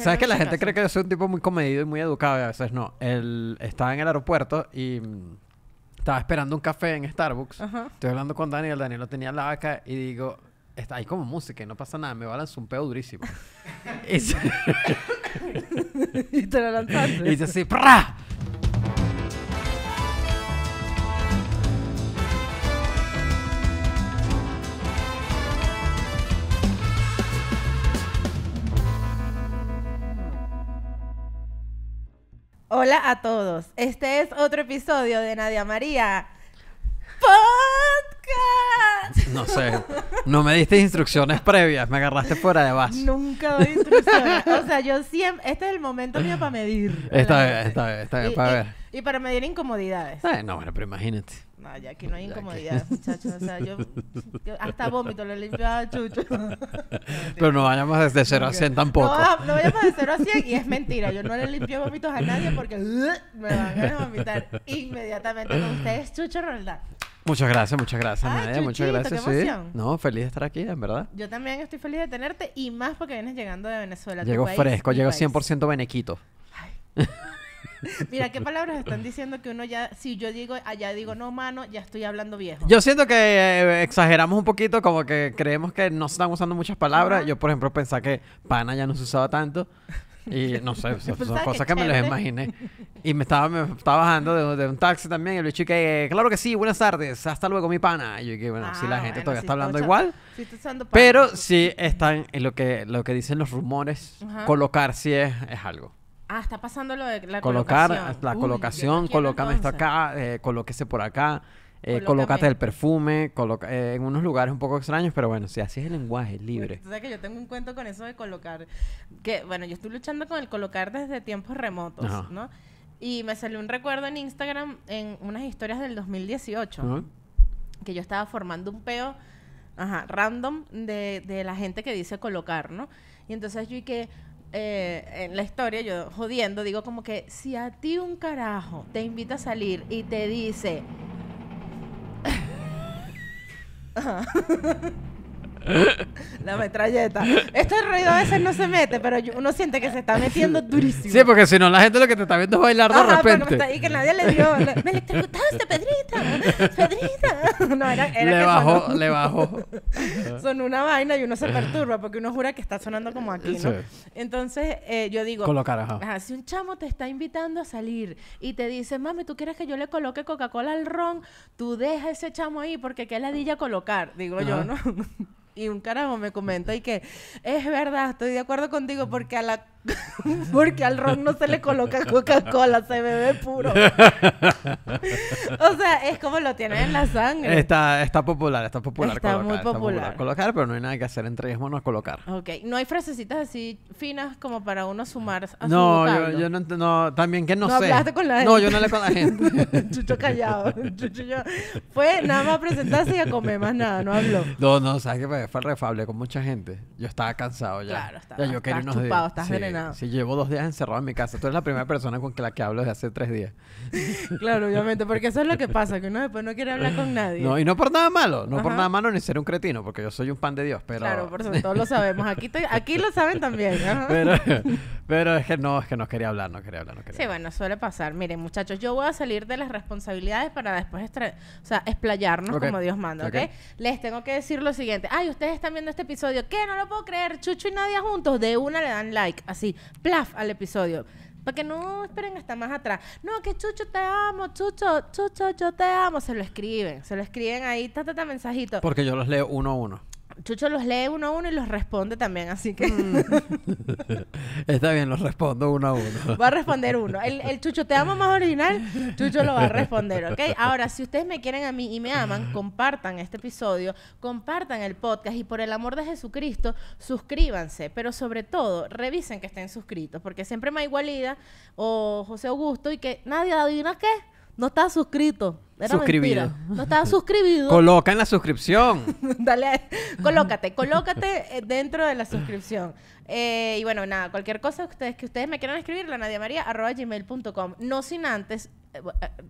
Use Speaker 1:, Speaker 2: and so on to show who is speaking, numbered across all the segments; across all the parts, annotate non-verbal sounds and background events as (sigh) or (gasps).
Speaker 1: ¿Sabes que la gente cree que
Speaker 2: yo soy un tipo muy comedido y muy educado? Y a veces no. Él estaba en el aeropuerto y mm, estaba esperando un café en Starbucks. Estoy hablando con Daniel. Daniel lo tenía la vaca y digo... Está, hay como música no pasa nada. Me va un pedo durísimo. (laughs) (laughs) (laughs) y, te lo lanzaste. y dice así...
Speaker 1: Hola a todos. Este es otro episodio de Nadia María Podcast. No sé,
Speaker 2: no me diste instrucciones previas, me agarraste fuera de base.
Speaker 1: Nunca doy instrucciones. O sea, yo siempre. Este es el momento mío para medir. Está bien, está bien, está bien, y, para ver. Y para medir incomodidades. no, bueno, pero imagínate. Vaya, aquí no hay (laughs) incomodidad, muchachos. O sea, yo, hasta vómito le limpio a ah, Chucho. (laughs) Pero no vayamos desde 0 a 100 tampoco. No, no vayamos de 0 a 100 y es mentira. Yo no le limpio vómitos a nadie porque uh, me van a vomitar inmediatamente con ustedes, Chucho Roldán.
Speaker 2: Muchas gracias, muchas gracias, Nadia. muchas gracias. sí. No, feliz de estar aquí, en verdad.
Speaker 1: Yo también estoy feliz de tenerte y más porque vienes llegando de Venezuela. Llego llego fresco, llego
Speaker 2: 100% venequito. Ay.
Speaker 1: (laughs) Mira, ¿qué palabras están diciendo que uno ya, si yo digo allá ah, digo no, mano, ya estoy hablando viejo?
Speaker 2: Yo siento que eh, exageramos un poquito, como que creemos que no se están usando muchas palabras. Yo, por ejemplo, pensaba que pana ya no se usaba tanto. Y no sé, (laughs) son, cosas que, me las imaginé. Y me estaba, bajando de, un taxi también. Y le dije eh, claro que sí, buenas tardes, hasta luego, mi pana. Y yo dije, bueno, si la ah, gente todavía está hablando igual. pero sí están en lo que, lo que dicen los rumores. Colocar si es, es algo.
Speaker 1: Ah, está pasando lo de la Colocar, la colocación, colócame esto
Speaker 2: acá, eh, colóquese por acá, eh, colócate el perfume, coloca, eh, en unos lugares un poco extraños, pero bueno, si así es el lenguaje, libre. o
Speaker 1: sea que yo tengo un cuento con eso de colocar, que bueno, yo estoy luchando con el colocar desde tiempos remotos, ¿no? Y me salió un recuerdo en Instagram en unas historias del 2018, que yo estaba formando un peo, ajá, random de, de la gente que dice colocar, ¿no? Y entonces yo y que eh, en la historia, yo jodiendo, digo como que si a ti un carajo te invita a salir y te dice... (laughs) La metralleta. Este ruido a veces no se mete, pero uno siente que se está metiendo durísimo.
Speaker 2: Sí, porque si no, la gente lo que te está viendo es bailar de Ajá, repente. Está ahí que nadie le dio. Le, me esta Pedrita. Pedrita.
Speaker 1: (laughs) No, era, era le bajó, le bajó. (laughs) Son una vaina y uno se perturba porque uno jura que está sonando como aquí, ¿no? Entonces, eh, yo digo. Colocar, ajá. Si un chamo te está invitando a salir y te dice, mami, ¿tú quieres que yo le coloque Coca-Cola al ron? Tú deja ese chamo ahí porque qué ladilla colocar, digo yo, ¿no? (laughs) Y un carajo me comenta y que, es verdad, estoy de acuerdo contigo porque a la (laughs) Porque al ron no se le coloca Coca-Cola, se bebe puro. (laughs) o sea, es como lo tienen en la sangre.
Speaker 2: Está, está popular, está popular. Está muy popular. Colocar, pero no hay nada que hacer entre ellos, no colocar.
Speaker 1: Ok, no hay frasecitas así finas como para uno sumar a No, su yo, yo
Speaker 2: no, entiendo. también que no, sé. No hablaste con la gente. No, yo no le con la gente.
Speaker 1: (laughs) Chucho callado. Chucho yo. Fue nada más presentarse y a comer más nada, no habló.
Speaker 2: No, no, sabes que fue refable con mucha gente. Yo estaba cansado ya. Claro, estaba, ya estás chupado, estás si llevo dos días encerrado en mi casa. Tú eres la primera persona con la que hablo desde hace tres días.
Speaker 1: (laughs) claro, obviamente, porque eso es lo que pasa, que uno después no quiere hablar con nadie. No,
Speaker 2: y no por nada malo, no por nada malo ni ser un cretino, porque yo soy un pan de Dios, pero... Claro, por eso
Speaker 1: todos lo sabemos. Aquí, aquí lo saben también. (laughs) Pero,
Speaker 2: pero es que no, es que no quería hablar, no quería hablar, no quería Sí,
Speaker 1: bueno, suele pasar. Miren, muchachos, yo voy a salir de las responsabilidades para después, o sea, explayarnos como Dios manda, ¿ok? Les tengo que decir lo siguiente. Ay, ustedes están viendo este episodio. que No lo puedo creer. Chucho y Nadia juntos. De una le dan like. Así plaf, al episodio. Para que no esperen hasta más atrás. No, que Chucho te amo, Chucho, Chucho, yo te amo. Se lo escriben, se lo escriben ahí, Tatata mensajito. Porque
Speaker 2: yo los leo uno a uno.
Speaker 1: Chucho los lee uno a uno y los responde también, así que... Mm.
Speaker 2: (laughs) Está bien, los respondo uno a uno. (laughs) Va
Speaker 1: a responder uno. El, Chucho te ama más original, Chucho lo va a responder, ¿ok? Ahora, si ustedes me quieren a mí y me aman, compartan este episodio, compartan el podcast y por el amor de Jesucristo, suscríbanse, pero sobre todo, revisen que estén suscritos, porque siempre me Maigualida o José Augusto y que nadie adivina qué no estaba suscrito. Era suscribido. No estaba suscribido. (laughs) Coloca
Speaker 2: en la suscripción.
Speaker 1: (laughs) Dale, colócate, colócate eh, dentro de la suscripción. Eh, y bueno, nada, cualquier cosa que ustedes, que ustedes me quieran escribir, la gmail.com No sin antes, eh,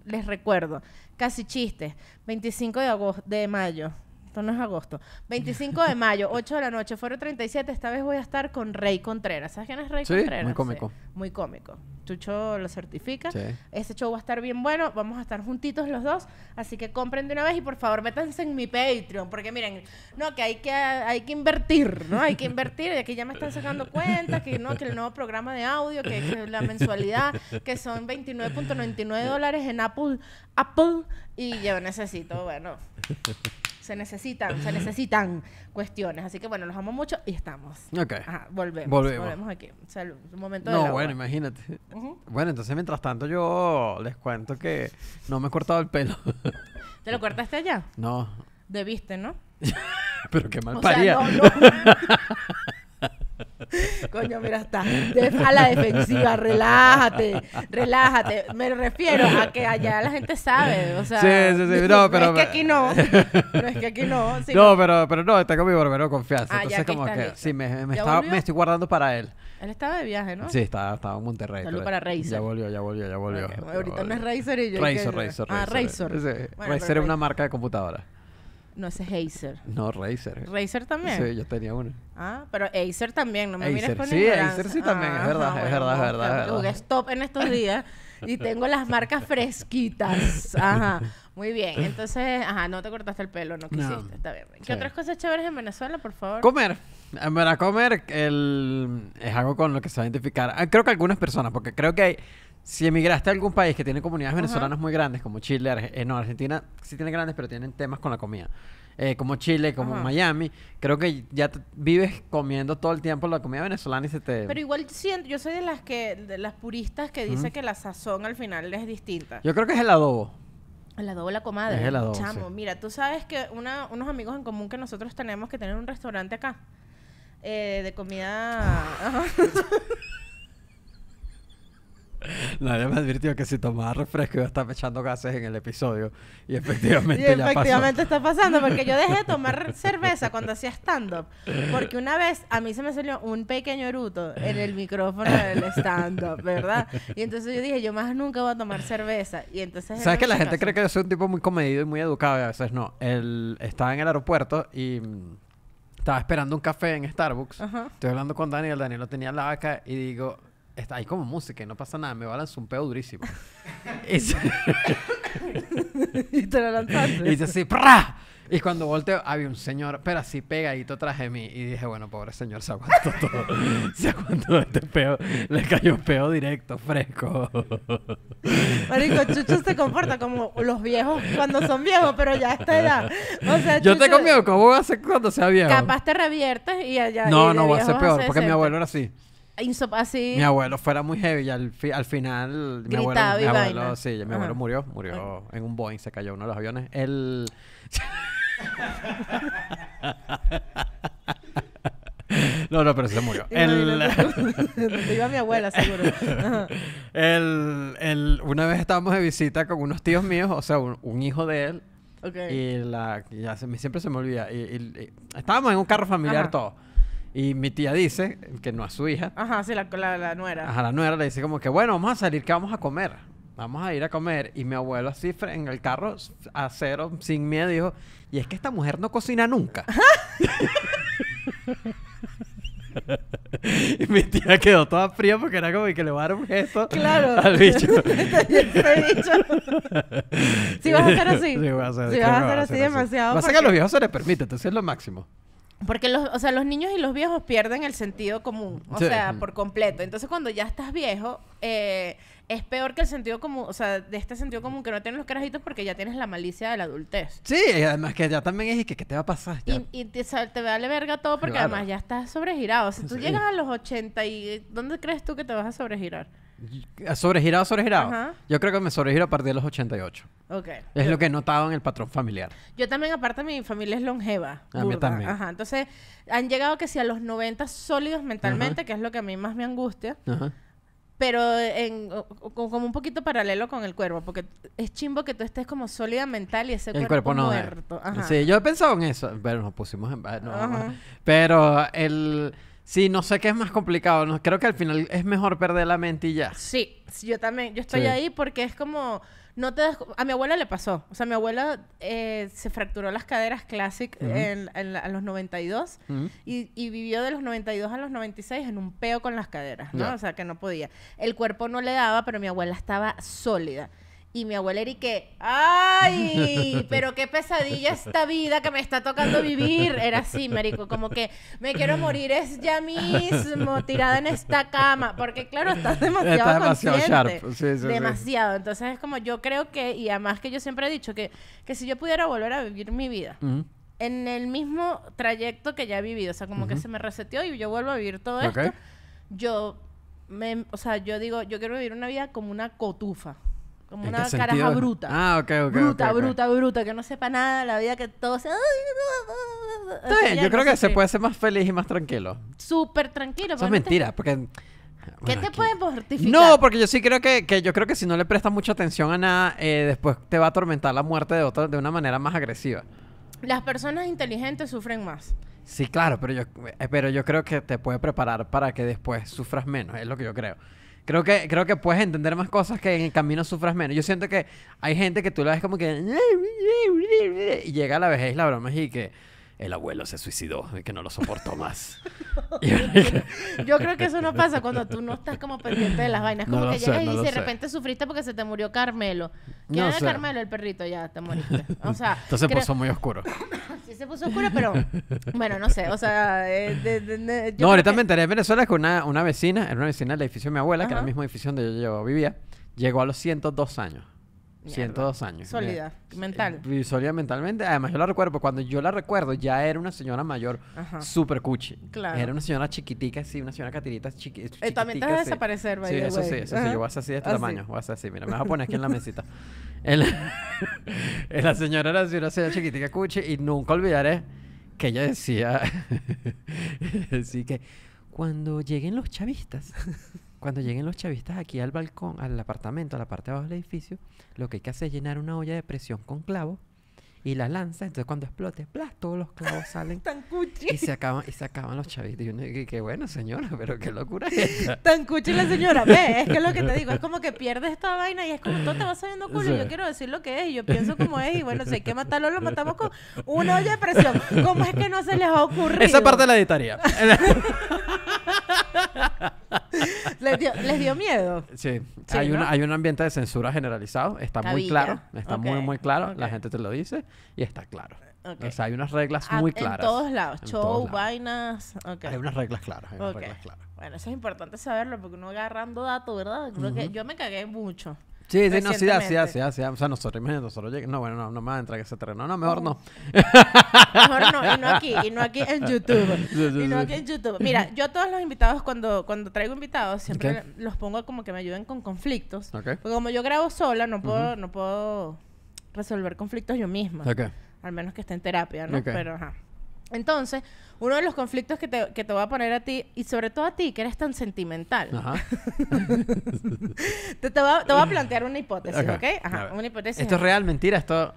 Speaker 1: les recuerdo, casi chiste 25 de, agosto, de mayo, esto no es agosto. 25 de mayo, 8 de la noche, Foro 37. Esta vez voy a estar con Rey Contreras. ¿Sabes quién es Rey sí, Muy cómico. muy cómico. Chucho lo certifica. Sí. Ese show va a estar bien bueno. Vamos a estar juntitos los dos. Así que compren de una vez y por favor métanse en mi Patreon. Porque miren, no, que hay que, hay que invertir, ¿no? Hay que invertir. Y aquí ya me están sacando cuentas que no, que el nuevo programa de audio, que, la mensualidad, que son 29.99 dólares en Apple, Apple. Y yo necesito, bueno. Se necesitan, se necesitan cuestiones. Así que bueno, nos amo mucho y estamos. Ajá, volvemos. Volvemos. Volvemos aquí. Salud. Un momento de No, bueno, imagínate.
Speaker 2: Bueno, entonces mientras tanto yo les cuento que no me he cortado el pelo. (laughs)
Speaker 1: ¿Te lo cortaste allá? No. Debiste, ¿no? (laughs) Pero qué mal o sea, no, no. (laughs) (laughs) Coño, mira, está a la defensiva, relájate, relájate. Me refiero a que allá la gente sabe, o sea, (laughs) No, es que aquí no, no es que aquí no. No,
Speaker 2: pero, pero no, está con mi barbero confianza, ah, entonces como que, sí, me, me, estaba, me, estoy guardando para él.
Speaker 1: Él estaba de viaje, ¿no? Sí,
Speaker 2: estaba, estaba en Monterrey. Salud pues. para Razer. Ya volvió, ya volvió, ya volvió. ahorita
Speaker 1: no es Razer y yo. Razer, Razer, Ah, Razer. Razor es una
Speaker 2: marca de computadora.
Speaker 1: No, ese es Acer. No, Razer. ¿Razer también? Sí, yo tenía uno. Ah, pero Acer también, no me mires con Sí, Acer sí también, es verdad, ah, es verdad, es verdad. Tengo que stop en estos días y tengo las marcas fresquitas. Ajá. Muy bien, entonces, ajá, no te cortaste el pelo, no quisiste, está bien. ¿Qué otras cosas chéveres en Venezuela, por favor? Comer.
Speaker 2: En verdad, comer el, es algo con lo que se va a identificar. Ah, creo que algunas personas, porque creo que hay si emigraste a algún país que tiene comunidades venezolanas muy grandes, como Chile, eh, no, Argentina sí tiene grandes, pero tienen temas con la comida. Eh, como Chile, como Miami, creo que ya vives comiendo todo el tiempo la comida venezolana y se te... Pero
Speaker 1: igual siento, yo soy de las que de las puristas que dice que la sazón al final es distinta. Yo
Speaker 2: creo que es el adobo.
Speaker 1: El adobo la comadre. Chamo, mira, tú sabes que unos amigos en común que nosotros tenemos que tener un restaurante acá eh, de comida... (laughs)
Speaker 2: Nadie me advirtió que si tomaba refresco iba a estar echando gases en el episodio. Y efectivamente. (laughs) Y efectivamente está pasando, porque yo dejé de (laughs) tomar
Speaker 1: cerveza cuando hacía stand-up. Porque una vez a mí se me salió un pequeño eruto en el micrófono del stand-up, ¿verdad? Y entonces yo dije, yo más nunca voy a tomar cerveza. Y entonces. ¿Sabes que la gente cree que yo
Speaker 2: soy un tipo muy comedido y muy educado? Y a veces no. él estaba en el aeropuerto y. Mm, estaba esperando un café en Starbucks. Estoy hablando con Daniel. Daniel lo tenía en la vaca y digo, Está, hay como música y no pasa nada. Me lanzar un peo durísimo. (laughs) y, te lo lanzaste. Y dice así, ¡prra! Y cuando volteo, había un señor, pero así pegadito Traje a mí. Y dije, bueno, pobre señor, se aguantó (laughs) todo. se aguantó este peo. Le cayó un peo directo, fresco. Marico, Chucho se comporta como
Speaker 1: los viejos cuando son viejos, pero ya a esta edad. O sea, Yo te
Speaker 2: ¿cómo vas a ser cuando sea viejo? Capaz
Speaker 1: te reviertes y allá. No, no, Va a ser peor, porque mi abuelo era así. Mi abuelo
Speaker 2: fuera muy heavy y al, final mi abuelo, sí, mi abuelo murió, murió en un Boeing, se cayó uno de los aviones. Él (laughs) No, no, pero se murió. El... (laughs) Iba mi abuela, seguro. una vez estábamos de visita con unos tíos míos, o sea, un, hijo de él. Y la, ya siempre se me olvida. estábamos en un carro familiar todo y mi tía dice, que no a su hija.
Speaker 1: Ajá, sí, la, la, la nuera. Ajá,
Speaker 2: la nuera le dice como que, bueno, vamos a salir, que vamos a comer. Vamos a ir a comer. Y mi abuelo así en el carro, a cero, sin miedo, dijo, y es que esta mujer no cocina nunca. (laughs) y mi tía quedó toda fría porque era como que le voy a dar un gesto claro. al (laughs) bicho. bicho. si vas a hacer así. a hacer, si vas a hacer, así, demasiado. Pasa porque... que a los viejos se les permite, entonces es lo máximo.
Speaker 1: Porque los, o sea, los niños y los viejos pierden el sentido común, o sea, por completo. Entonces, cuando ya estás viejo, eh, es peor que el sentido común, o sea, de este sentido común que no tienes los carajitos porque ya tienes la malicia de la adultez.
Speaker 2: Sí, además que ya también es que, ¿qué te va a pasar?
Speaker 1: Y, te, vale verga todo porque además ya estás sobregirado. si tú llegas a los 80 y ¿dónde crees tú que te vas a sobregirar? Sobregirado,
Speaker 2: sobregirado. Ajá. Yo creo que me sobregiro a partir de los 88. Ok. Es lo que he notado en el patrón familiar.
Speaker 1: Yo también, aparte, mi familia es longeva. A mí también. Ajá. Entonces, han llegado que si a los 90 sólidos mentalmente, que es lo que a mí más me angustia, Ajá. pero en, como un poquito paralelo con el cuerpo, porque es chimbo que tú estés como sólida mental y ese cuerpo, muerto. Eh. Ajá. Sí,
Speaker 2: yo he pensado en eso. Pero nos pusimos en. Pero el. Sí, no sé qué es más complicado. No, creo que al final es mejor perder la mente y ya.
Speaker 1: Sí, yo también. Yo estoy ahí porque es como... No te A mi abuela le pasó. O sea, mi abuela eh, se fracturó las caderas classic a en, los 92 y, vivió de los 92 a los 96 en un peo con las caderas, ¿no? O sea, que no podía. El cuerpo no le daba, pero mi abuela estaba sólida. Y mi abuela era que, ¡ay! Pero qué pesadilla esta vida que me está tocando vivir. Era así, marico, como que me quiero morir es ya mismo, tirada en esta cama. Porque claro, estás demasiado está demasiado Sharp. Sí, sí, demasiado. Entonces es como, yo creo que, y además que yo siempre he dicho que, que si yo pudiera volver a vivir mi vida... En el mismo trayecto que ya he vivido, o sea, como que se me reseteó y yo vuelvo a vivir todo esto. Yo, me, o sea, yo digo, yo quiero vivir una vida como una cotufa. Como una caraja bruta. Ah,
Speaker 2: ok, ok. Bruta, bruta,
Speaker 1: bruta, que no sepa nada de la vida, que todo sea. yo creo que se
Speaker 2: puede ser más feliz y más tranquilo.
Speaker 1: Súper tranquilo. Eso pues, es mentira, porque. ¿Qué te puede mortificar? No,
Speaker 2: porque yo sí creo que, yo creo que si no le prestas mucha atención a nada, eh, después te va a atormentar la muerte de otra de una manera más agresiva.
Speaker 1: Las personas inteligentes sufren más.
Speaker 2: Sí, claro, pero yo, eh, pero yo creo que te puede preparar para que después sufras menos, es lo que yo creo. Creo que, creo que puedes entender más cosas que en el camino sufras menos. Yo siento que hay gente que tú la ves como que... Y llega a la vejez, la broma, y que el abuelo se suicidó y que no lo soportó (laughs) más. (laughs) yo creo que eso no pasa cuando tú
Speaker 1: no estás como pendiente de las vainas. Como que llegas y de repente sufriste porque se te murió Carmelo. ¿Quién era Carmelo? El perrito, ya te moriste. O sea. (laughs) Entonces se puso muy oscuro. (coughs) sí, se puso oscuro, pero bueno, no sé. O sea. Eh, de, no, ahorita
Speaker 2: me enteré en Venezuela que una, una vecina, era una vecina del edificio de mi abuela, que era el mismo edificio donde yo, yo vivía, llegó a los 102 años. 102 años. Sólida, mental. Eh, y mentalmente. Además, yo la recuerdo, porque cuando yo la recuerdo, ya era una señora mayor, súper cuchi. Claro. Era una señora chiquitica, sí, una señora catirita chiqui, eh, también te vas a desaparecer, desaparecer, Sí, eso sí, eso sí. Yo voy a hacer así de este ah, tamaño. Voy a hacer así, mira, me voy a poner aquí en la mesita. (laughs) (laughs) la señora era así, una señora chiquitica cuchi, y nunca olvidaré que ella decía, así (laughs) que cuando lleguen los chavistas, cuando lleguen los chavistas aquí al balcón, al apartamento, a la parte de abajo del edificio, lo que hay que hacer es llenar una olla de presión con clavos y la lanza. Entonces, cuando explote, plas, todos los clavos salen. (laughs) Tan Y se acaban, y se acaban los chavistas Y uno dice, qué bueno, señora, pero qué locura es (laughs) Tan la señora. Ve, es que lo que te digo, es como
Speaker 1: que pierdes esta vaina y es como todo te va saliendo culo. y yo quiero decir lo que es y yo pienso como es. Y bueno, si hay que matarlo, lo matamos con una olla de presión. (laughs) ¿Cómo es que no se les ha ocurrido? Esa parte la editaría. (laughs) les, dio, miedo. Sí, hay, una, hay un
Speaker 2: ambiente de censura generalizado, está muy claro, está muy, muy claro, la gente te lo dice y está claro. hay unas reglas ah, muy claras. En todos lados, show,
Speaker 1: vainas. Hay unas reglas claras, hay unas reglas claras. Bueno, eso es importante saberlo porque uno agarrando datos, ¿verdad? que yo me cagué mucho. Sí, sí, no, sí da, sí
Speaker 2: sí sí O sea, nosotros, imagínate, nosotros llegamos. No, bueno, no, no me va a entrar en ese terreno. No, mejor no. (laughs) mejor no, y no aquí, y no aquí en YouTube. y no aquí en YouTube. Mira,
Speaker 1: yo a todos los invitados, cuando, cuando traigo invitados, siempre los pongo como que me ayuden con conflictos. Porque como yo grabo sola, no puedo, no puedo resolver conflictos yo misma. Ok. Al menos que esté en terapia, ¿no? Pero ajá. Entonces, uno de los conflictos que te, que te voy a poner a ti, y sobre todo a ti, que eres tan sentimental, (laughs) te, te, voy a, plantear una hipótesis, ¿ok? una hipótesis. Esto es real,
Speaker 2: mentira, esto...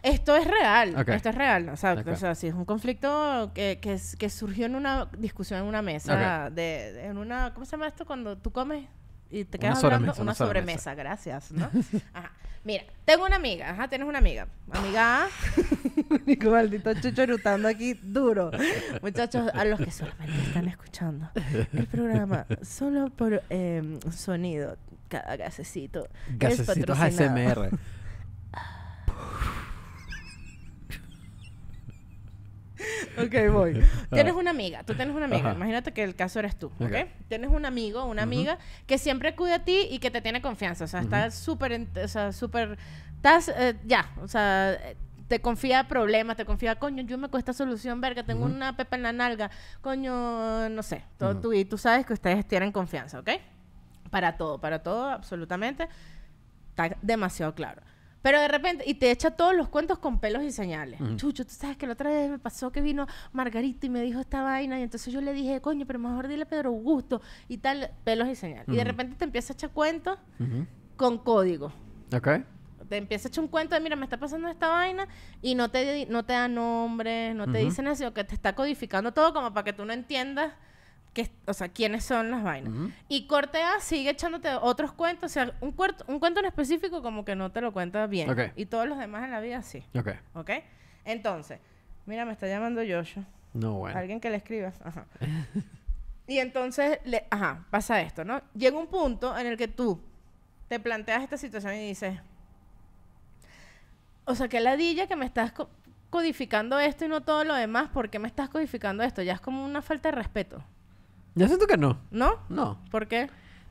Speaker 1: Esto es real, esto es real, O sea, es un conflicto que, que, surgió en una discusión en una mesa, de, en una, ¿cómo se llama esto? Cuando tú comes y te quedas hablando, una, sobremesa, gracias, ¿no? (laughs) Ajá. Mira, tengo una amiga, ajá, tienes una amiga. Amiga A. (laughs) Nico maldito chuchorutando aquí duro. Muchachos, a los que solamente están escuchando el programa, solo por em, sonido, cada gasecito. Gasecitos ASMR. (laughs) ok, voy. (laughs) Tienes ah. una amiga, tú tienes una amiga. Imagínate que el caso eres tú, ¿ok? okay. Tienes un amigo, una amiga que siempre cuida a ti y que te tiene confianza. O sea, estás está súper, o sea, súper, estás, eh, ya, o sea, te confía problemas, te confía, coño, yo me cuesta solución, verga, tengo una pepa en la nalga, coño, no sé. Todo, tú, y tú sabes que ustedes tienen confianza, ¿ok? Para todo, para todo, absolutamente. Está demasiado claro. Pero de repente, y te echa todos los cuentos con pelos y señales. Chucho, tú sabes que la otra vez me pasó que vino Margarita y me dijo esta vaina, y entonces yo le dije, coño, pero mejor dile a Pedro Augusto y tal, pelos y señales. Y de repente te empieza a echar cuentos con código. Ok te empieza a echar un cuento de, mira, me está pasando esta vaina y no te, no te da nombres, no te dicen así, o que te está codificando todo como para que tú no entiendas que, o sea, quiénes son las vainas. Y Cortea sigue echándote otros cuentos, o sea, un, un cuento en específico como que no te lo cuenta bien. Y todos los demás en la vida sí. Ok. Entonces, mira, me está llamando Joshua.
Speaker 2: No, Alguien
Speaker 1: que le escribas Ajá. (laughs) y entonces, le, ajá, pasa esto, ¿no? Llega un punto en el que tú te planteas esta situación y dices, o sea, que ladilla que me estás codificando esto y no todo lo demás, ¿por qué me estás codificando esto? Ya es como una falta de respeto. Yo siento que no. ¿No? No. ¿Por qué?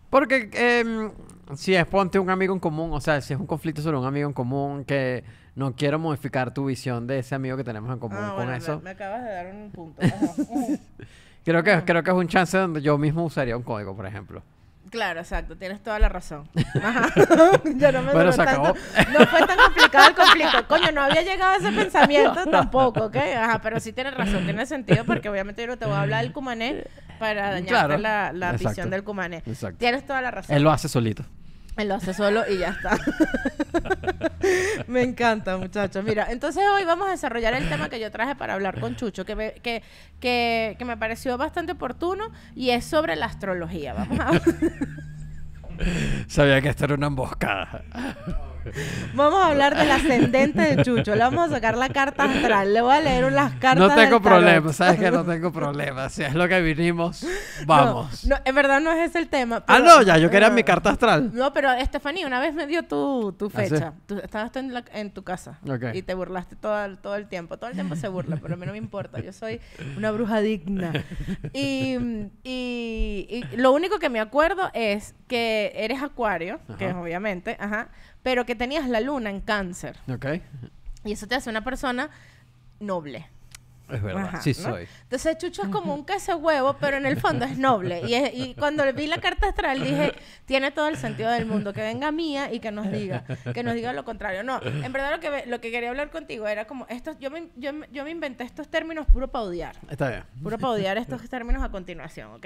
Speaker 2: Porque em, si es ponte un amigo en común, o sea, si es un conflicto sobre un amigo en común que no quiero modificar tu visión de ese amigo que tenemos en común ah, con eso. Me, acabas de dar un punto. (laughs) creo, que, creo que es un chance donde yo mismo usaría un código, por ejemplo.
Speaker 1: Claro, exacto, tienes toda la razón. Ajá. (laughs) (laughs) no me bueno, se No fue tan complicado el conflicto. (laughs) Coño, no había llegado a ese pensamiento tampoco, ¿ok? Ajá, pero sí tienes razón, tiene sentido porque obviamente yo no te voy a hablar del cumané para dañarte la, la visión del cumané. Exacto. Tienes toda la razón. Él lo hace solito. Me lo hace solo y ya está. (laughs) me encanta, muchachos. Mira, entonces hoy vamos a desarrollar el tema que yo traje para hablar con Chucho, que me, que, que, me pareció bastante oportuno y es sobre la astrología. Vamos a...
Speaker 2: (laughs) Sabía que esta era una emboscada. (laughs)
Speaker 1: Vamos a hablar del ascendente de Chucho. Le vamos a sacar la carta astral. Le voy a leer unas cartas. No tengo problema, sabes
Speaker 2: que no (laughs) tengo problema. Si es lo que vinimos, vamos.
Speaker 1: No, en verdad no es ese el tema. ah, no, ya, yo quería mi eh, carta astral. No, pero Estefanía, una vez me dio tu, tu ¿Ah, fecha. estabas tú en, tu casa okay. y te burlaste todo, todo el tiempo. Todo el tiempo se burla, pero a mí no me importa. Yo soy una bruja digna. Y, y, lo único que me acuerdo es que eres acuario, que es obviamente, ajá pero que tenías la luna en cáncer. Ok. Y eso te hace una persona noble. Es verdad, sí soy. Entonces Chucho es como un queso huevo, pero en el fondo es noble. Y, cuando le cuando vi la carta astral dije, tiene todo el sentido del mundo, que venga mía y que nos diga, que nos diga lo contrario. No, en verdad lo que, lo que quería hablar contigo era como, estos, yo, me, yo, yo me inventé estos términos puro para odiar. Está bien. Puro para odiar estos términos a continuación, ¿ok?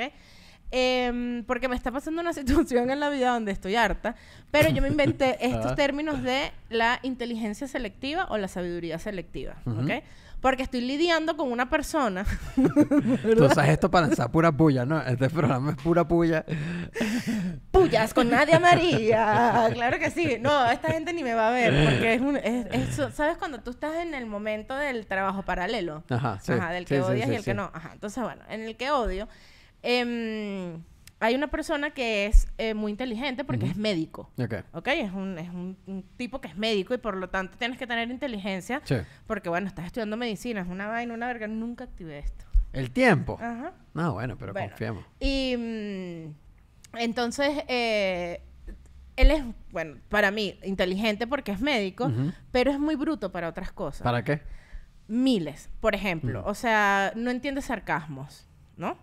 Speaker 1: Em, porque me está pasando una (laughs) situación en la vida donde estoy harta, pero yo me inventé (laughs) estos términos de la inteligencia selectiva o la sabiduría selectiva, ¿ok? Porque estoy lidiando con una persona. (laughs)
Speaker 2: Tú sabes esto para lanzar pura puya, ¿no? Este programa es pura puya.
Speaker 1: Pullas con Nadia María. Claro que sí. No, esta gente ni me va a ver. Porque es un. Es, ¿Sabes cuando tú estás en el momento del trabajo paralelo? Ajá. Sí. Ajá, del que odias y el que no. Ajá. Entonces, bueno, en el que odio Em, hay una persona que es eh, muy inteligente porque es médico. Ok. Es, un, tipo que es médico y por lo tanto tienes que tener inteligencia. Porque, bueno, estás estudiando medicina, es una vaina, una verga. Nunca activé esto.
Speaker 2: ¿El tiempo? Ajá. No, ah, bueno, pero confiamos.
Speaker 1: Y mm, entonces, eh, él es, bueno, para mí, inteligente porque es médico, pero es muy bruto para otras cosas. ¿Para qué? Miles, por ejemplo. Mm. O sea, no entiende sarcasmos. ¿no?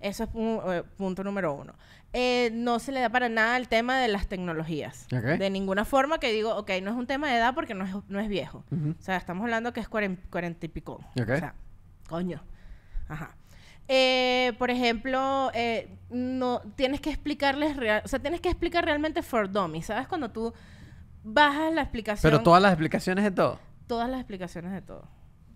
Speaker 1: Eso es eh, punto número uno. Eh, no se le da para nada el tema de las tecnologías. De ninguna forma que digo, ok, no es un tema de edad porque no es, viejo. O sea, estamos hablando que es cuarenta y pico. O sea, coño. Ajá. Eh, por ejemplo, no tienes que explicarles, real, o sea, tienes que explicar realmente for domi ¿sabes? Cuando tú bajas la explicación. Pero todas las
Speaker 2: explicaciones de todo.
Speaker 1: Todas las explicaciones de todo.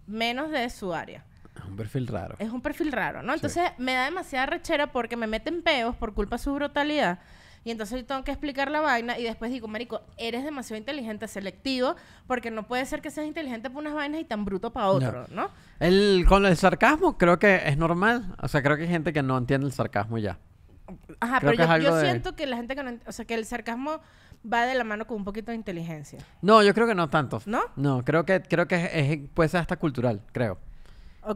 Speaker 1: Menos de su área.
Speaker 2: Es un perfil raro.
Speaker 1: Es un perfil raro, ¿no? Entonces me da demasiada rechera porque me meten peos por culpa de su brutalidad. Y entonces yo tengo que explicar la vaina y después digo, marico, eres demasiado inteligente, selectivo, porque no puede ser que seas inteligente por unas vainas y tan bruto para otro, ¿no?
Speaker 2: El, con el sarcasmo creo que es normal. O sea, creo que hay gente que no entiende el sarcasmo ya. Ajá, pero yo, siento
Speaker 1: que la gente que no... O sea, que el sarcasmo va de la mano con un poquito de inteligencia.
Speaker 2: No, yo creo que no tanto. ¿No? No, creo que, creo que es, hasta cultural, creo.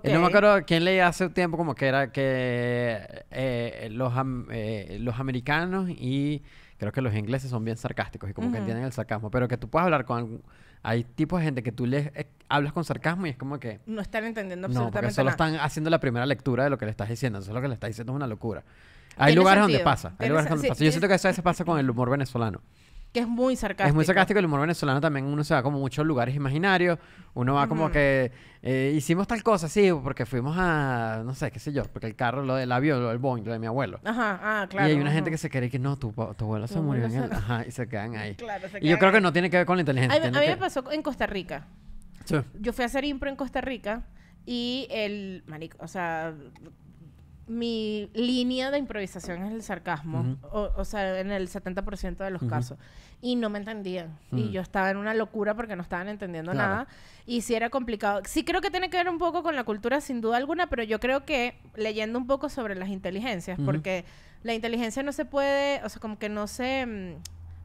Speaker 2: No me acuerdo quién leía hace un tiempo como que era que eh, los, eh, los americanos y creo que los ingleses son bien sarcásticos y como que entienden el sarcasmo, pero que tú puedes hablar con... Hay tipos de gente que tú le eh, hablas con sarcasmo y es como que... No están entendiendo absolutamente no, solo están haciendo la primera lectura de lo que le estás diciendo, eso es lo que le estás diciendo es una locura. Hay lugares donde pasa, hay lugares donde pasa. Yo siento que eso a veces pasa con el humor venezolano
Speaker 1: es muy sarcástico. Es muy sarcástico.
Speaker 2: El humor venezolano también uno se va como muchos lugares imaginarios. Uno va como que eh, hicimos tal cosa, sí, porque fuimos a, no sé, qué sé yo, porque el carro, lo del avión, lo del Boeing, lo de mi abuelo. Ajá,
Speaker 1: ah, claro. Y hay una gente que
Speaker 2: se cree que no, tu, abuelo se murió en el, Ajá, y se quedan ahí. y yo creo que no tiene que ver con la inteligencia. A, mí me
Speaker 1: pasó en Costa Rica. Yo fui a hacer impro en Costa Rica y el, marico, o sea mi línea de improvisación es el sarcasmo, o, sea, en el 70% de los casos y no me entendían. Y mm. yo estaba en una locura porque no estaban entendiendo nada. Y sí era complicado. Sí creo que tiene que ver un poco con la cultura, sin duda alguna, pero yo creo que leyendo un poco sobre las inteligencias, porque la inteligencia no se puede, o sea, como que no se mm,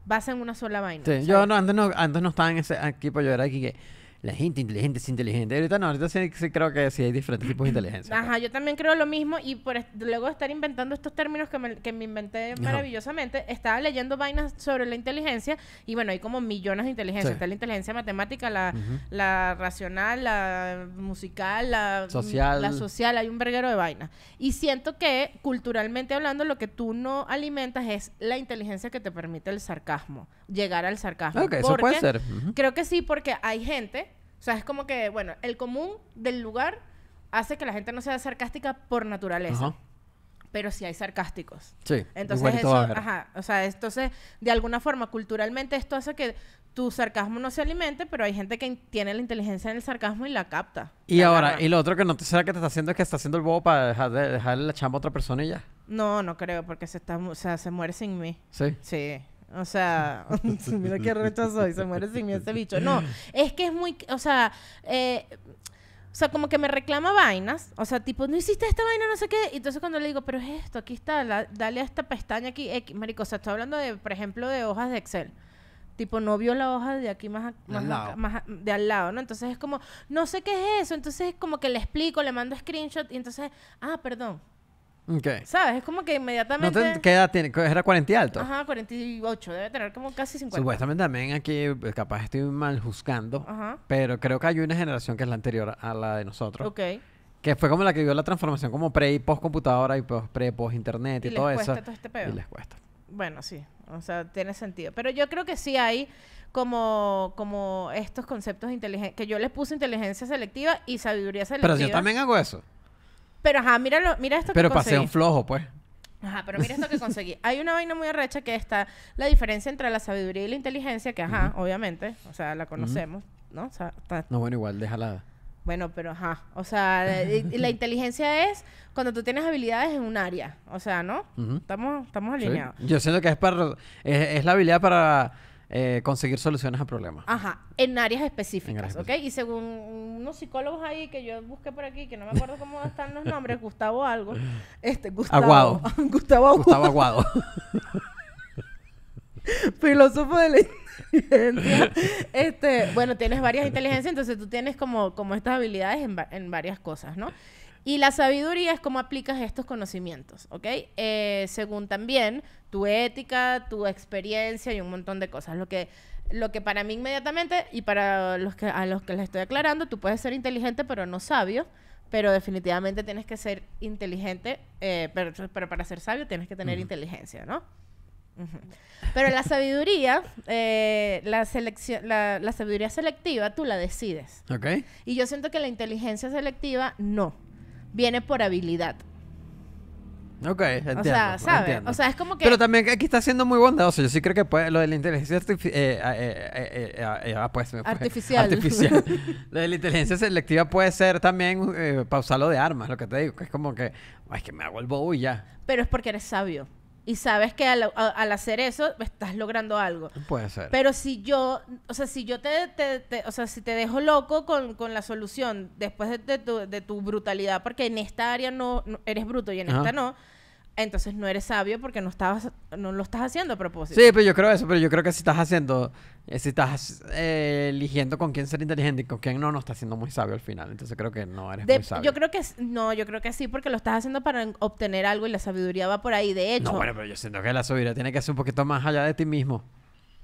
Speaker 1: basa en una sola vaina. Sí,
Speaker 2: yo no, antes, no, antes no estaba en ese equipo, yo era aquí que la gente inteligente es inteligente. Ahorita no, ahorita sí, creo que sí hay diferentes tipos de inteligencia.
Speaker 1: Ajá, pues. yo también creo lo mismo y por luego estar inventando estos términos que me, que me inventé maravillosamente, estaba leyendo vainas sobre la inteligencia y bueno, hay como millones de inteligencias. Está la inteligencia matemática, la, la racional, la musical, la mm, social. la social, hay un verguero de vainas. Y siento que culturalmente hablando, lo que tú no alimentas es la inteligencia que te permite el sarcasmo, llegar al sarcasmo. Ok, eso puede ser. Creo que sí, porque hay gente o sea, es como que, bueno, el común del lugar hace que la gente no sea sarcástica por naturaleza. Pero sí hay sarcásticos. Sí. Entonces eso, ajá, o sea, entonces de alguna forma culturalmente esto hace que tu sarcasmo no se alimente, pero hay gente que tiene la inteligencia en el sarcasmo y la capta.
Speaker 2: Y ahora, y lo otro que no te será que te está haciendo es que está haciendo el bobo para dejar de, dejarle la chamba a otra persona y ya.
Speaker 1: No, no creo, porque se está, o sea, se muere sin mí. Sí. Sí. O sea, (laughs) mira qué rechazo soy, se muere sin mí ese bicho. No, es que es muy, o sea, eh, o sea, como que me reclama vainas. O sea, tipo, no hiciste esta vaina, no sé qué. Y entonces cuando le digo, pero es esto, aquí está, dale a esta pestaña aquí, X, marico. O sea, estoy hablando de, por ejemplo, de hojas de Excel. Tipo, no vio la hoja de aquí más, de al lado, ¿no? Entonces es como, no sé qué es eso. Entonces es como que le explico, le mando screenshot y entonces, ah, perdón, ¿Sabes? Es como que inmediatamente... ¿No
Speaker 2: ¿Qué tiene? ¿Era 40 y alto?
Speaker 1: Ajá, 48. Debe tener como casi 50. Supuestamente
Speaker 2: también aquí, eh, capaz estoy mal juzgando, pero creo que hay una generación que es la anterior a la de nosotros. Ok. Que fue como la que vio la transformación como pre y post computadora y post, pre, post internet y, todo eso. Y les cuesta este Y les
Speaker 1: cuesta. Bueno, sí. O sea, tiene sentido. Pero yo creo que sí hay como, como estos conceptos de inteligencia, que yo les puse inteligencia selectiva y sabiduría selectiva. Pero yo también hago eso. Pero ajá, mira esto que conseguí. Pero pasé un flojo, pues. Ajá, pero mira esto que conseguí. Hay una vaina muy arrecha que está la diferencia entre la sabiduría y la inteligencia, que ajá, obviamente, o sea, la conocemos, ¿no?
Speaker 2: No, bueno, igual, déjala.
Speaker 1: Bueno, pero ajá. O sea, la, inteligencia es cuando tú tienes habilidades en un área. O sea, ¿no? estamos, estamos alineados.
Speaker 2: Yo siento que es para... es la habilidad para eh, conseguir soluciones a problemas.
Speaker 1: Ajá, en áreas específicas, ¿ok? Y según unos psicólogos ahí que yo busqué por aquí, que no me acuerdo cómo están los nombres, Gustavo algo, este, Gustavo. Aguado. (laughs) Gustavo Aguado. Gustavo Aguado. (laughs) Filósofo de la inteligencia. Este, bueno, tienes varias inteligencias, entonces tú tienes como, como estas habilidades en, en varias cosas, ¿no? Y la sabiduría es cómo aplicas estos conocimientos, ¿ok? Eh, según también tu ética, tu experiencia y un montón de cosas. Lo que, lo que para mí inmediatamente, y para los que, a los que les estoy aclarando, tú puedes ser inteligente pero no sabio, pero definitivamente tienes que ser inteligente, eh, pero, para ser sabio tienes que tener inteligencia, ¿no? Pero la sabiduría, eh, la, sabiduría selectiva, tú la decides. Okay. Y yo siento que la inteligencia selectiva, no viene por habilidad.
Speaker 2: Ok, entiendo, O sea, ¿sabes? O sea, es como que... Pero también aquí está siendo muy bondadoso. Yo sí creo que puede, lo de la inteligencia eh, eh, eh, ah, pues, artificial... artificial. (laughs) lo de la inteligencia selectiva puede ser también pausarlo de armas, lo que te digo. Que es como que... es que me hago el bobo y ya.
Speaker 1: Pero es porque eres sabio y sabes que al, hacer eso estás logrando algo.
Speaker 2: Puede ser. Pero
Speaker 1: si yo, o sea, si yo te, te, o sea, si te dejo loco con, con la solución después de, tu, de, tu, brutalidad, porque en esta área no, eres bruto y en esta no entonces no eres sabio porque no estabas no lo estás haciendo a propósito. Sí, pero yo creo eso,
Speaker 2: pero yo creo que si estás haciendo, eh, si estás eh, eligiendo con quién ser inteligente y con quién no, no estás siendo muy sabio al final. Entonces creo que no eres muy sabio. Yo
Speaker 1: creo que no, yo creo que sí, porque lo estás haciendo para obtener algo y la sabiduría va por ahí. De hecho. No, bueno,
Speaker 2: pero yo siento que la sabiduría tiene que ser un poquito más allá de ti mismo.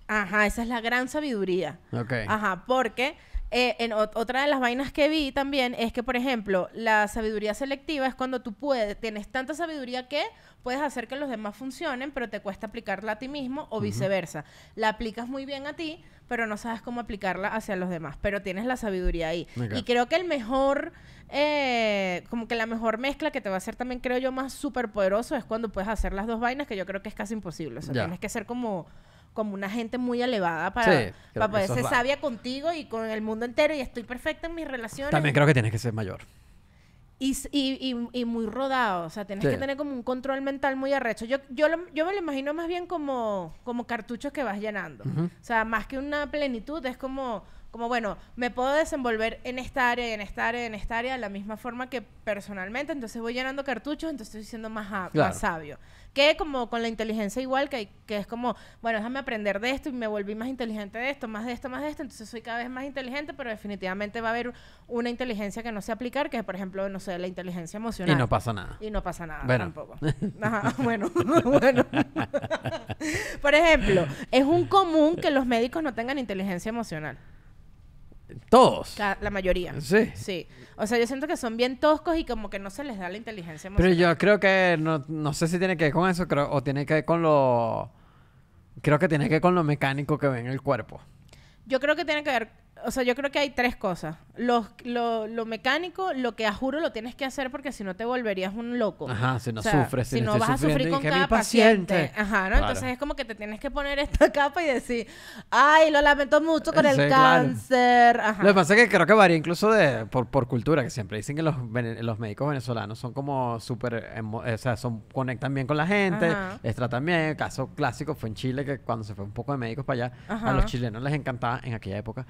Speaker 1: Ajá, esa es la gran sabiduría. Ok. Ajá, porque eh, en otra de las vainas que vi también es que, por ejemplo, la sabiduría selectiva es cuando tú puedes, tienes tanta sabiduría que puedes hacer que los demás funcionen, pero te cuesta aplicarla a ti mismo o viceversa. La aplicas muy bien a ti, pero no sabes cómo aplicarla hacia los demás, pero tienes la sabiduría ahí. Y creo que el mejor, eh, como que la mejor mezcla que te va a hacer también, creo yo, más súper poderoso es cuando puedes hacer las dos vainas, que yo creo que es casi imposible. O sea, tienes que ser como como una gente muy elevada para, poder ser sabia contigo y con el mundo entero y estoy perfecta en mis relaciones. También creo que
Speaker 2: tienes que ser mayor.
Speaker 1: Y, y, muy rodado, o sea, tienes que tener como un control mental muy arrecho. Yo, yo, yo me lo imagino más bien como, como cartuchos que vas llenando. O sea, más que una plenitud, es como, como, bueno, me puedo desenvolver en esta área, en esta área, en esta área, de la misma forma que personalmente. Entonces voy llenando cartuchos, entonces estoy siendo más, más sabio como con la inteligencia igual, que, es como, bueno, déjame aprender de esto y me volví más inteligente de esto, más de esto, más de esto, entonces soy cada vez más inteligente, pero definitivamente va a haber una inteligencia que no sé aplicar, que es, por ejemplo, no sé, la inteligencia emocional. Y no pasa nada. Y no pasa nada tampoco. (laughs) bueno, (laughs) bueno. (laughs) por ejemplo, es un común que los médicos no tengan inteligencia emocional. Todos. La, mayoría. Sí. Sí. O sea, yo siento que son bien toscos y como que no se les da la inteligencia Pero yo
Speaker 2: creo que no, sé si tiene que ver con eso o tiene que ver con lo. Creo que tiene que ver con lo mecánico que ven el cuerpo.
Speaker 1: Yo creo que tiene que ver o sea, yo creo que hay tres cosas. Los, lo, mecánico, lo que a juro lo tienes que hacer porque si no te volverías un loco. Ajá, si no sufres. Si, no vas a sufrir con cada paciente. Ajá, ¿no? Entonces es como que te tienes que poner esta (laughs) capa y decir, ay, lo lamento mucho con el cáncer. Ajá. Lo que pasa
Speaker 2: es que creo que varía incluso de, por, cultura, que siempre dicen que los, médicos venezolanos son como súper, eh, o sea, son, conectan bien con la gente, les tratan bien. El caso clásico fue en Chile, que cuando se fue un poco de médicos para allá, a los chilenos les encantaba en aquella época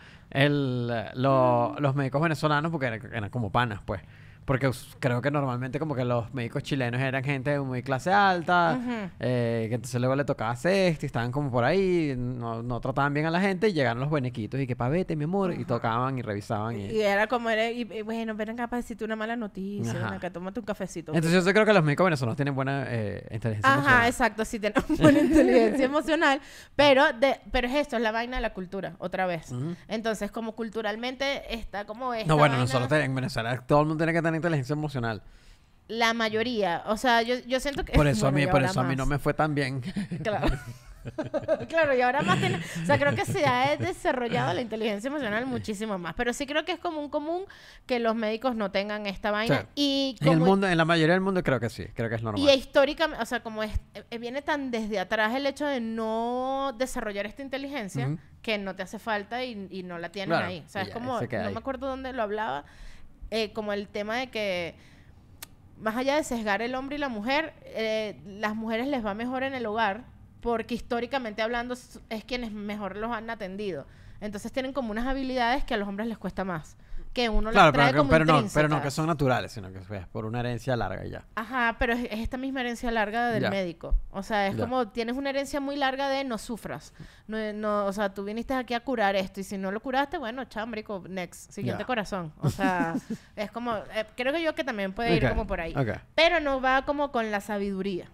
Speaker 2: el, eh, mm. los médicos venezolanos porque eran como panas, pues. Porque creo que normalmente como que los médicos chilenos eran gente muy clase alta, eh, que entonces luego le tocaba sexto y estaban como por ahí, no, no, trataban bien a la gente y llegaron los buenequitos y que pa' vete mi amor, y tocaban y revisaban. Y,
Speaker 1: era como, era, y, bueno, ven acá para decirte una mala noticia, ven acá, tómate un cafecito. Entonces pues.
Speaker 2: yo creo que los médicos venezolanos tienen buena eh, inteligencia Ajá, exacto, sí tienen (laughs) buena inteligencia
Speaker 1: emocional, pero, de, pero es esto, es la vaina de la cultura, otra vez. Entonces como culturalmente está como... Esta no, bueno, nosotros
Speaker 2: en Venezuela todo el mundo tiene que tener inteligencia emocional.
Speaker 1: La mayoría. O sea, yo, siento que. Por eso a mí, por eso a mí no me
Speaker 2: fue tan bien.
Speaker 1: Claro. (laughs) claro, y ahora más tiene, o sea, creo que se ha desarrollado la inteligencia emocional muchísimo más, pero sí creo que es común común que los médicos no tengan esta vaina y en el mundo
Speaker 2: en la mayoría del mundo creo que sí, creo que es normal. Y
Speaker 1: históricamente, o sea, como es, eh, viene tan desde atrás el hecho de no desarrollar esta inteligencia que no te hace falta y, no la tienen ahí. O sea, es como no me acuerdo dónde lo hablaba eh, como el tema de que más allá de sesgar el hombre y la mujer, eh, las mujeres les va mejor en el hogar porque históricamente hablando es quienes mejor los han atendido. Entonces tienen como unas habilidades que a los hombres les cuesta más que uno claro, las trae pero, como pero no, pero no que
Speaker 2: son naturales, sino que es pues, por una herencia larga ya.
Speaker 1: Ajá, pero es, esta misma herencia larga del médico. O sea, es como tienes una herencia muy larga de no sufras. No, no, o sea, tú viniste aquí a curar esto y si no lo curaste, bueno, chambrico, next, siguiente corazón. O sea, (laughs) es como, eh, creo que yo que también puede ir como por ahí. Pero no va como con la sabiduría.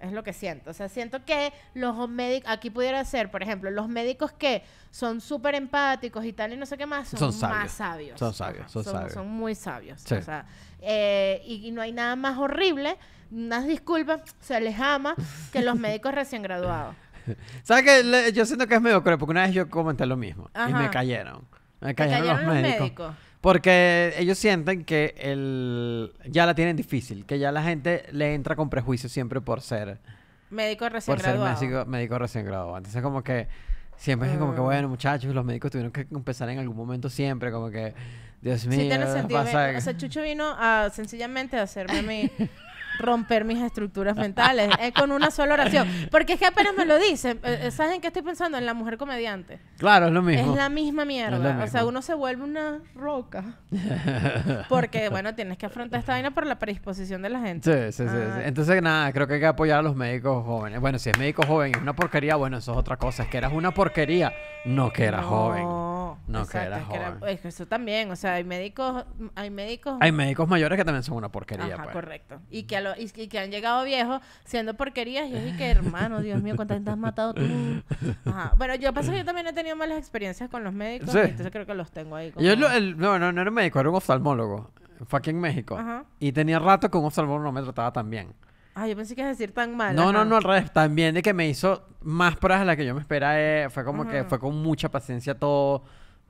Speaker 1: Es lo que siento. O sea, siento que los médicos, aquí pudiera ser, por ejemplo, los médicos que son súper empáticos y tal y no sé qué más, son, más sabios. Son sabios, son, muy sabios. O sea, eh, y, no hay nada más horrible, unas disculpas, se les ama, que los médicos recién graduados.
Speaker 2: (laughs) ¿Sabes qué? Yo siento que es medio cruel, porque una vez yo comenté lo mismo y me cayeron. Me cayeron, los, médicos. Porque ellos sienten que el, ya la tienen difícil, que ya la gente le entra con prejuicio siempre por ser... Médico recién por Ser médico, recién graduado. Entonces como que siempre es como que, mm. bueno, muchachos, los médicos tuvieron que empezar en algún momento siempre, como que... Dios mío, sí Pasa... O sea, Chucho
Speaker 1: vino a sencillamente a hacerme a mí (laughs) romper mis estructuras mentales con una sola oración. Porque es que apenas me lo dice eh, eh, ¿saben qué estoy pensando? En la mujer comediante.
Speaker 2: Claro, es lo mismo. Es la misma mierda. O sea,
Speaker 1: uno se vuelve una roca. (laughs) Porque, bueno, tienes que afrontar esta vaina por la predisposición de la gente. Sí, sí, sí, ah.
Speaker 2: Entonces, nada, creo que hay que apoyar a los médicos jóvenes. Bueno, si es médico joven es una porquería, bueno, eso es otra cosa. Es que eras una porquería, no que eras no. joven. No, que era
Speaker 1: pues, eso también, o sea, hay médicos, hay médicos... Hay médicos
Speaker 2: mayores que también son una porquería, Ajá, pues.
Speaker 1: correcto. Y que, y, que han llegado viejos siendo porquerías. Y que, (laughs) hermano, Dios mío, ¿cuántas gente has matado tú? Ajá. Bueno, yo pasa que yo también he tenido malas experiencias con los médicos. Sí. entonces creo que los tengo ahí. Yo
Speaker 2: no, no, no era médico, era un oftalmólogo. Fue aquí en México. Y tenía rato que un oftalmólogo no me trataba tan bien.
Speaker 1: Ay, yo pensé que ibas a decir tan mal. No, no, no,
Speaker 2: al revés. También de que me hizo más pruebas de las que yo me esperaba. Eh, fue como que fue con mucha paciencia todo.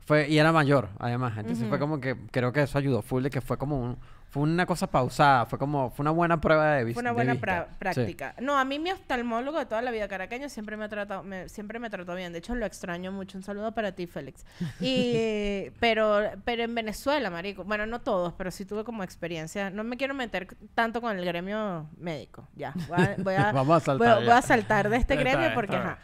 Speaker 2: Fue, y era mayor, además. Entonces fue como que creo que eso ayudó full de que fue como un, fue una cosa pausada, fue como, fue una buena prueba de, vista. Fue una buena práctica.
Speaker 1: No, a mí mi oftalmólogo de toda la vida caraqueño siempre me ha tratado, siempre me trató bien. De hecho, lo extraño mucho. Un saludo para ti, Félix. Y, (laughs) pero, pero en Venezuela, marico, bueno, no todos, pero sí tuve como experiencia. No me quiero meter tanto con el gremio médico, ya. Voy a, voy a, (laughs) saltar. voy, a saltar de este gremio porque, ajá.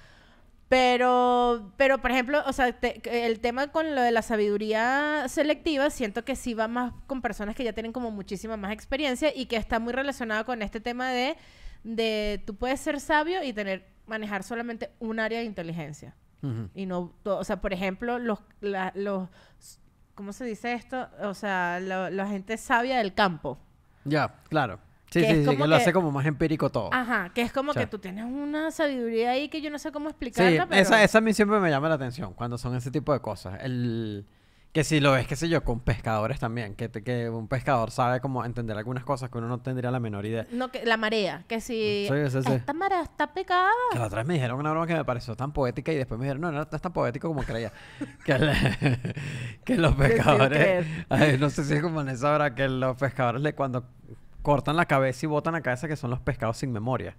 Speaker 1: Pero, pero por ejemplo, o sea, el tema con lo de la sabiduría selectiva, siento que sí va más con personas que ya tienen como muchísima más experiencia y que está muy relacionado con este tema de, de tú puedes ser sabio y tener, manejar solamente un área de inteligencia. Y no, o sea, por ejemplo, los, la, ¿cómo se dice esto? O sea, la gente sabia del campo.
Speaker 2: Ya, claro. Sí, sí, sí, que, lo hace como más empírico todo. Ajá,
Speaker 1: que es como que tú tienes una sabiduría ahí que yo no sé cómo explicarla, Esa, esa a
Speaker 2: mí siempre me llama la atención cuando son ese tipo de cosas. El... Que si lo ves, qué sé yo, con pescadores también, que, que un pescador sabe como entender algunas cosas que uno no tendría la menor idea.
Speaker 1: No, que la marea, que si sí, esta marea está pegada. Que otra
Speaker 2: vez me dijeron una broma que me pareció tan poética y después me dijeron, no, no, no tan poético como creía. (laughs) que, los pescadores, (laughs) ay, no sé si es como en esa hora, que los pescadores le, cuando cortan la cabeza y botan la cabeza, que son los pescados sin memoria.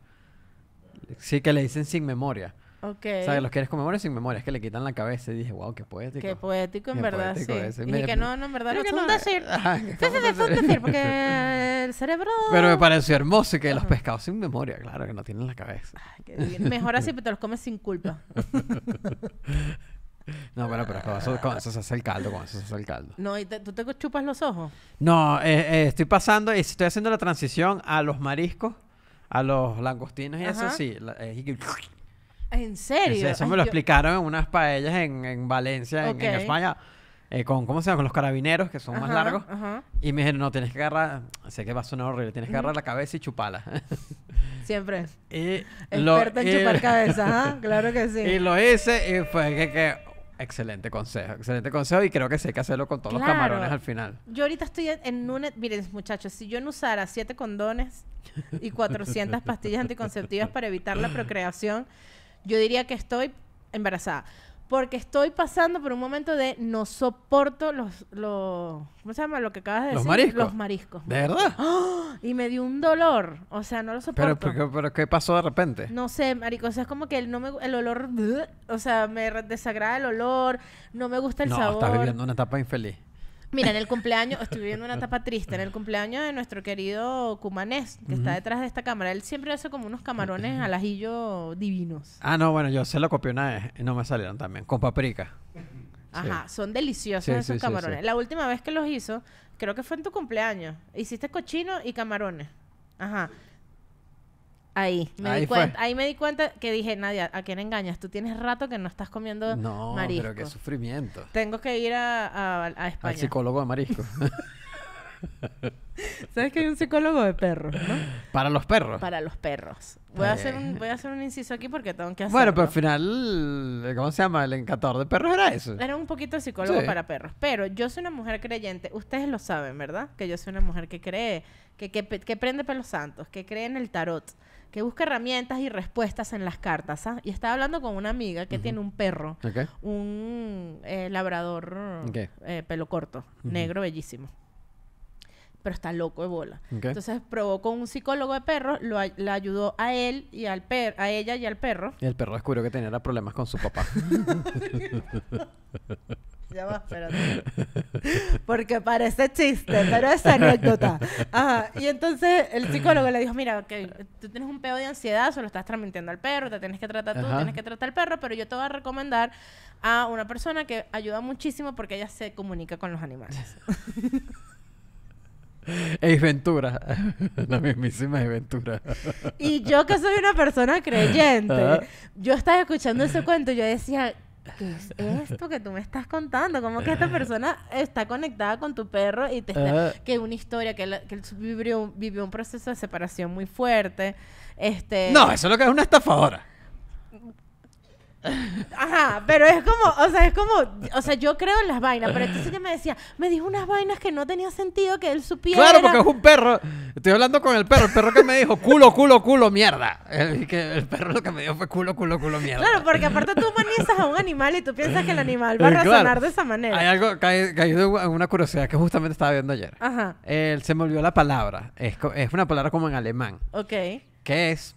Speaker 2: Sí, que le dicen sin memoria.
Speaker 1: Ok. O sea, los
Speaker 2: quieres con memoria sin memoria, es que le quitan la cabeza. Y dije, wow, qué poético. Qué poético, en verdad, sí. Y que no, no, en verdad, no, no, no decir. (laughs) sí, decir, (laughs) porque
Speaker 1: el cerebro... Pero
Speaker 2: me pareció hermoso que los pescados sin memoria, claro, que no tienen la cabeza. Mejor así, pero
Speaker 1: te los comes sin culpa. (laughs)
Speaker 2: (laughs) No, bueno, pero con eso, se hace el caldo, con eso se hace el caldo.
Speaker 1: No, ¿y tú te chupas los ojos?
Speaker 2: No, eh, eh, estoy pasando, y eh, estoy haciendo la transición a los mariscos, a los langostinos y eso, sí.
Speaker 1: ¿En serio? Eso, me lo explicaron
Speaker 2: en unas paellas en, Valencia, en- España, con, ¿cómo se llama? Con los carabineros, que son más largos. Y me dijeron, no, tienes que agarrar, sé que va a sonar horrible, tienes que agarrar la cabeza y chuparla.
Speaker 1: (laughs) Siempre. es. Experta en chupar cabeza, claro que sí. (laughs) Y
Speaker 2: lo hice y fue que, que Excelente consejo, excelente consejo y creo que sí hay que hacerlo con todos los camarones al final.
Speaker 1: Yo ahorita estoy en un e, Miren, muchachos, si yo no usara siete condones y 400 pastillas anticonceptivas para evitar la procreación, yo diría que estoy embarazada porque estoy pasando por un momento de no soporto los, los ¿cómo se llama? Lo que acabas de los decir. Mariscos. Los mariscos. ¿De verdad? (gasps) Y me dio un dolor, o sea, no lo soporto.
Speaker 2: Pero, ¿qué pasó de repente?
Speaker 1: No sé, marico, o sea, es como que el, no me, el olor, (laughs) o sea, me desagrada el olor, no me gusta el sabor. No, estás viviendo
Speaker 2: una etapa infeliz.
Speaker 1: Mira, en el cumpleaños, estoy viviendo una etapa triste, en el cumpleaños de nuestro querido Cumanés, que está detrás de esta cámara, él siempre hace como unos camarones al ajillo divinos.
Speaker 2: Ah, no, bueno, yo se lo copié una vez y no me salieron también, con paprika.
Speaker 1: Ajá, son deliciosos esos camarones. La última vez que los hizo, creo que fue en tu cumpleaños, hiciste cochino y camarones. Ajá. Ahí me, ahí cuenta, ahí me di cuenta que dije, Nadia, ¿a quién engañas? Tú tienes rato que no estás comiendo no, pero qué
Speaker 2: sufrimiento.
Speaker 1: Tengo que ir a, España. Al psicólogo de marisco. (laughs) (laughs) ¿Sabes que hay un psicólogo de perros, no? Para los perros. Para los perros. Voy, a, eh. hacer un, voy a hacer un inciso aquí porque tengo que hacer. Bueno, pero al
Speaker 2: final, eh, ¿cómo se llama? El encantador de perros era eso. Era
Speaker 1: un poquito psicólogo para perros. Pero yo soy una mujer creyente. Ustedes lo saben, ¿verdad? Que yo soy una mujer que cree, que, que, que prende pelos santos, que cree en el tarot que busca herramientas y respuestas en las cartas. ¿ah? Y estaba hablando con una amiga que tiene un perro, un eh, labrador eh, pelo corto, negro, bellísimo. Pero está loco de bola. Entonces, probó con un psicólogo de perros, lo, la ayudó a él y al per a ella y al perro.
Speaker 2: Y el perro descubrió que tenía problemas con su papá. (laughs)
Speaker 1: ya va, Porque parece chiste, pero es anécdota. Ajá. Y entonces el psicólogo le dijo, mira, tú tienes un pedo de ansiedad, solo estás transmitiendo al perro, te tienes que tratar tú, tienes que tratar al perro, pero yo te voy a recomendar a una persona que ayuda muchísimo porque ella se comunica con los animales. (laughs)
Speaker 2: Es Ventura, (laughs) la mismísima es Ventura.
Speaker 1: Y yo que soy una persona creyente, yo estaba escuchando ese cuento y yo decía, ¿qué es (laughs) esto que tú me estás contando? Como que esta persona está conectada con tu perro y te está, ah. que una historia, que, que él vivió, un proceso de separación muy fuerte? Este, no, eso es lo que es una estafadora. Ajá, pero es como, o sea, es como, o sea, yo creo en las vainas, pero entonces ella me decía, me dijo unas vainas que no tenía sentido que él supiera. Claro, porque es
Speaker 2: un perro. Estoy hablando con el perro, el perro que me dijo culo, culo, culo, mierda. Eh, el, perro lo que me dijo fue culo, culo, culo, mierda.
Speaker 1: Claro, porque aparte tú humanizas a un animal y tú piensas que el animal va a eh, razonar de esa manera. Hay
Speaker 2: algo, cayó una curiosidad que justamente estaba viendo ayer. Ajá. Él se me olvidó la palabra. Es, es una palabra como en alemán. Ok. Que es.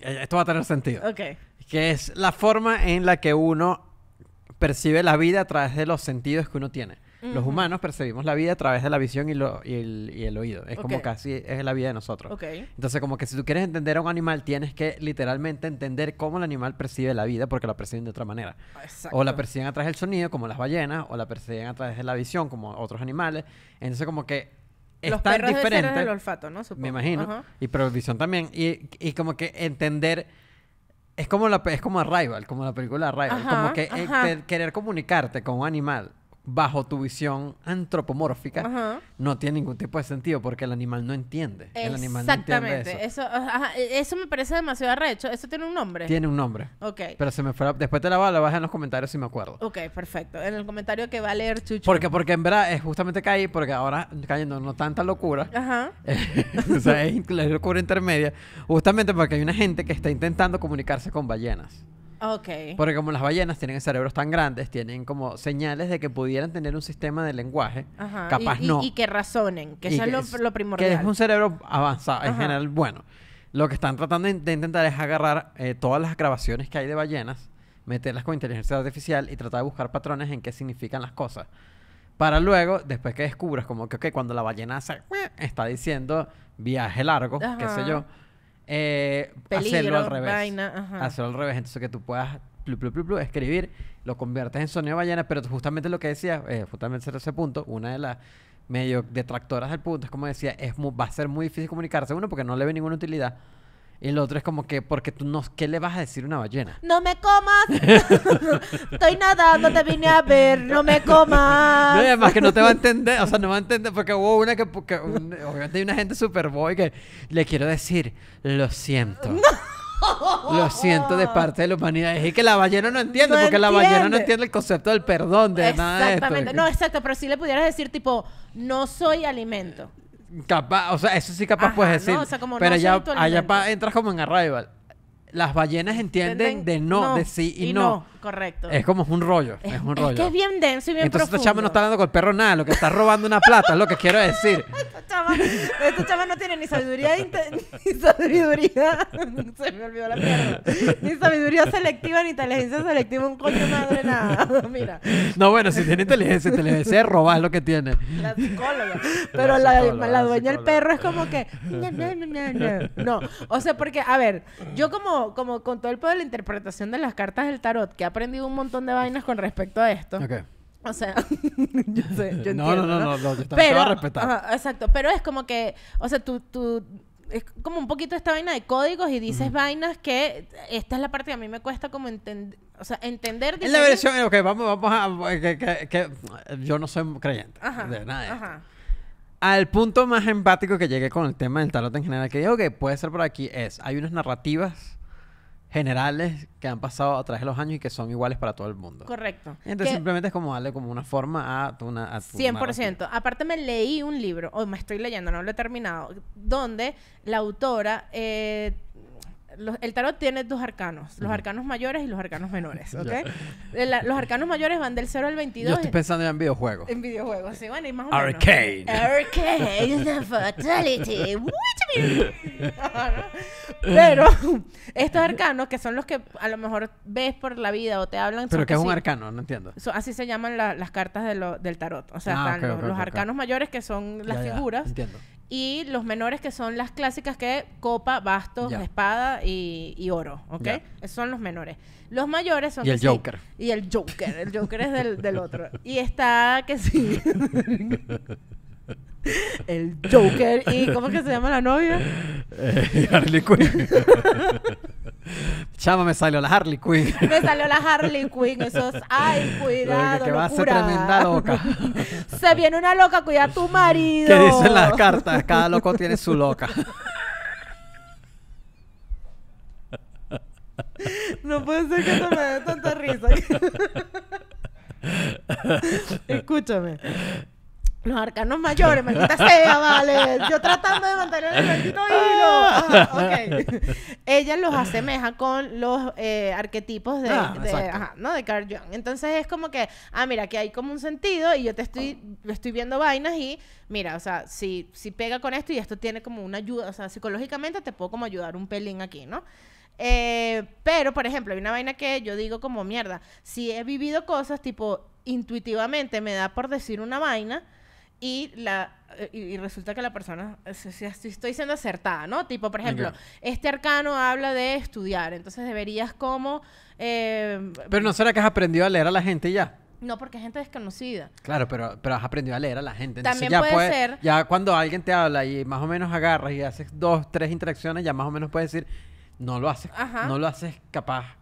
Speaker 2: Eh, esto va a tener sentido. Ok que es la forma en la que uno percibe la vida a través de los sentidos que uno tiene. Los humanos percibimos la vida a través de la visión y, el, oído. Es como casi es la vida de nosotros. Entonces, como que si tú quieres entender a un animal, tienes que literalmente entender cómo el animal percibe la vida porque la perciben de otra manera. O la perciben a través del sonido, como las ballenas, o la perciben a través de la visión, como otros animales. Entonces, como que es Los tan perros diferente. el olfato, ¿no? Me imagino. Y pero también. y como que entender es como, la, es como Arrival, como la película Arrival. como que eh, querer comunicarte con un animal bajo tu visión antropomórfica no tiene ningún tipo de sentido porque el animal no entiende. El animal no entiende
Speaker 1: eso. Eso, eso me parece demasiado arrecho. ¿Eso tiene un nombre? Tiene
Speaker 2: un nombre. Ok. Pero se me fue. Después te la voy a en los comentarios si me acuerdo.
Speaker 1: Ok, perfecto. En el comentario que va a leer Chucho. Porque, porque
Speaker 2: en verdad es eh, justamente caí porque ahora cayendo no tanta locura. Ajá. (laughs) o sea, es la locura intermedia. Justamente porque hay una gente que está intentando comunicarse con ballenas. Porque como las ballenas tienen cerebros tan grandes, tienen como señales de que pudieran tener un sistema de lenguaje. Capaz no. Y,
Speaker 1: que razonen, que eso es lo, primordial. Que es un
Speaker 2: cerebro avanzado, en general, bueno. Lo que están tratando de intentar es agarrar eh, todas las grabaciones que hay de ballenas, meterlas con inteligencia artificial y tratar de buscar patrones en qué significan las cosas. Para luego, después que descubras como que cuando la ballena hace, está diciendo viaje largo, qué sé yo eh, hacerlo al revés. Hacerlo al revés. Entonces que tú puedas escribir, lo conviertes en sonido ballena, pero justamente lo que decía, eh, justamente ese punto, una de las medio detractoras del punto es como decía, es va a ser muy difícil comunicarse, uno, porque no le ve ninguna utilidad. Y el otro es como que, porque tú no, ¿qué le vas a decir a una ballena?
Speaker 1: No me comas. (laughs) Estoy nadando, te vine a ver, no me comas. No, además que no te va a entender, o
Speaker 2: sea, no va a entender, porque hubo una que, obviamente hay una gente super boy que le quiero decir, lo siento. Lo siento de parte de la humanidad. Es que la ballena no entiende, porque la ballena no entiende el concepto del perdón, de nada Exactamente, no,
Speaker 1: exacto, pero si le pudieras decir, tipo, no soy alimento.
Speaker 2: Capaz, o sea, eso sí capaz puedes decir. pero ya allá, entras como en Arrival. Las ballenas entienden, de no, de sí y no. Correcto. Es como un rollo. Es un rollo. Es que es
Speaker 1: bien denso y bien profundo. Entonces, chama no está hablando
Speaker 2: con el perro nada. Lo que está robando una plata es lo que quiero decir. (laughs)
Speaker 1: esta, chama, no tiene ni sabiduría, (laughs) ni sabiduría. (laughs) se me olvidó la mierda. Ni sabiduría selectiva, ni inteligencia selectiva. Un coño madre, nada. Mira.
Speaker 2: No, bueno, si tiene inteligencia, inteligencia es robar lo que tiene. La
Speaker 1: psicóloga. Pero la, dueña del perro es como que. No, O sea, porque, a ver, yo como, como con todo el poder de la interpretación de las cartas del tarot, que aprendido un montón de vainas con respecto a esto. Okay. O sea, (laughs) yo sé, yo (laughs) no, entiendo, no, no, no, pero, te a respetar. Ajá, exacto, pero es como que, o sea, tú, tú, es como un poquito esta vaina de códigos y dices vainas que esta es la parte que a mí me cuesta como entender, o sea, entender. Es la versión, ok,
Speaker 2: vamos, vamos a, que, que, yo no soy creyente ajá, de nada. ajá. Al punto más empático que llegué con el tema del tarot en general, que digo que puede ser por aquí, es, hay unas narrativas generales que han pasado a través de los años y que son iguales para todo el mundo.
Speaker 1: Correcto. Entonces
Speaker 2: simplemente es como darle como una forma a tu, una, 100%.
Speaker 1: Aparte me leí un libro, o me estoy leyendo, no lo he terminado, donde la autora eh, el tarot tiene dos arcanos, los arcanos mayores y los arcanos menores, (laughs) ¿ok? Eh, los arcanos mayores van del 0 al 22. Yo estoy
Speaker 2: pensando en videojuegos. En
Speaker 1: videojuegos, sí, bueno, y más o menos. Arcane. the (laughs) fatality. (laughs) Pero estos arcanos, que son los que a lo mejor ves por la vida o te hablan... Pero que es un arcano, no entiendo. así se llaman las cartas del tarot. O sea, ah, los, arcanos mayores que son las figuras. entiendo y los menores que son las clásicas que copa, bastos, espada y, oro, ¿ok? Esos son los menores. Los mayores son... Y el Joker. y el Joker, el Joker es del, otro. Y está que sí. (laughs)
Speaker 2: el Joker y... ¿Cómo es que se llama la novia? Eh, Harley Quinn. (laughs) Chama, me salió la Harley Quinn. Me salió la Harley Quinn. Eso es, ay, (laughs) cuidado. Que, va a ser tremenda loca. (laughs)
Speaker 1: Se viene una loca, cuida a tu (laughs) marido. ¿Qué dicen las cartas? Cada loco tiene su loca. No puede ser que no me dé tanta risa. Escúchame. Los arcanos mayores, maldita (laughs) sea, vale. Yo tratando de mantener el maldito hilo. (laughs) Ella los asemeja con los eh, arquetipos de, ah, de Carl Jung. Entonces es como que, ah, mira, que hay como un sentido y yo te estoy, estoy viendo vainas y, mira, o sea, si, si pega con esto y esto tiene como una ayuda, o sea, psicológicamente te puedo como ayudar un pelín aquí, ¿no? Eh, pero, por ejemplo, hay una vaina que yo digo como mierda, si he vivido cosas tipo intuitivamente me da por decir una vaina, y la eh, y, resulta que la persona eh, estoy siendo acertada, ¿no? Tipo, por ejemplo, este arcano habla de estudiar, entonces deberías como eh, Pero no
Speaker 2: será que has aprendido a leer a la gente ya.
Speaker 1: No, porque es gente desconocida.
Speaker 2: Claro, pero, pero has aprendido a leer a la gente. También ya puede ser. Ya cuando alguien te habla y más o menos agarras y haces dos, tres interacciones, ya más o menos puedes decir, no lo haces, no lo haces capaz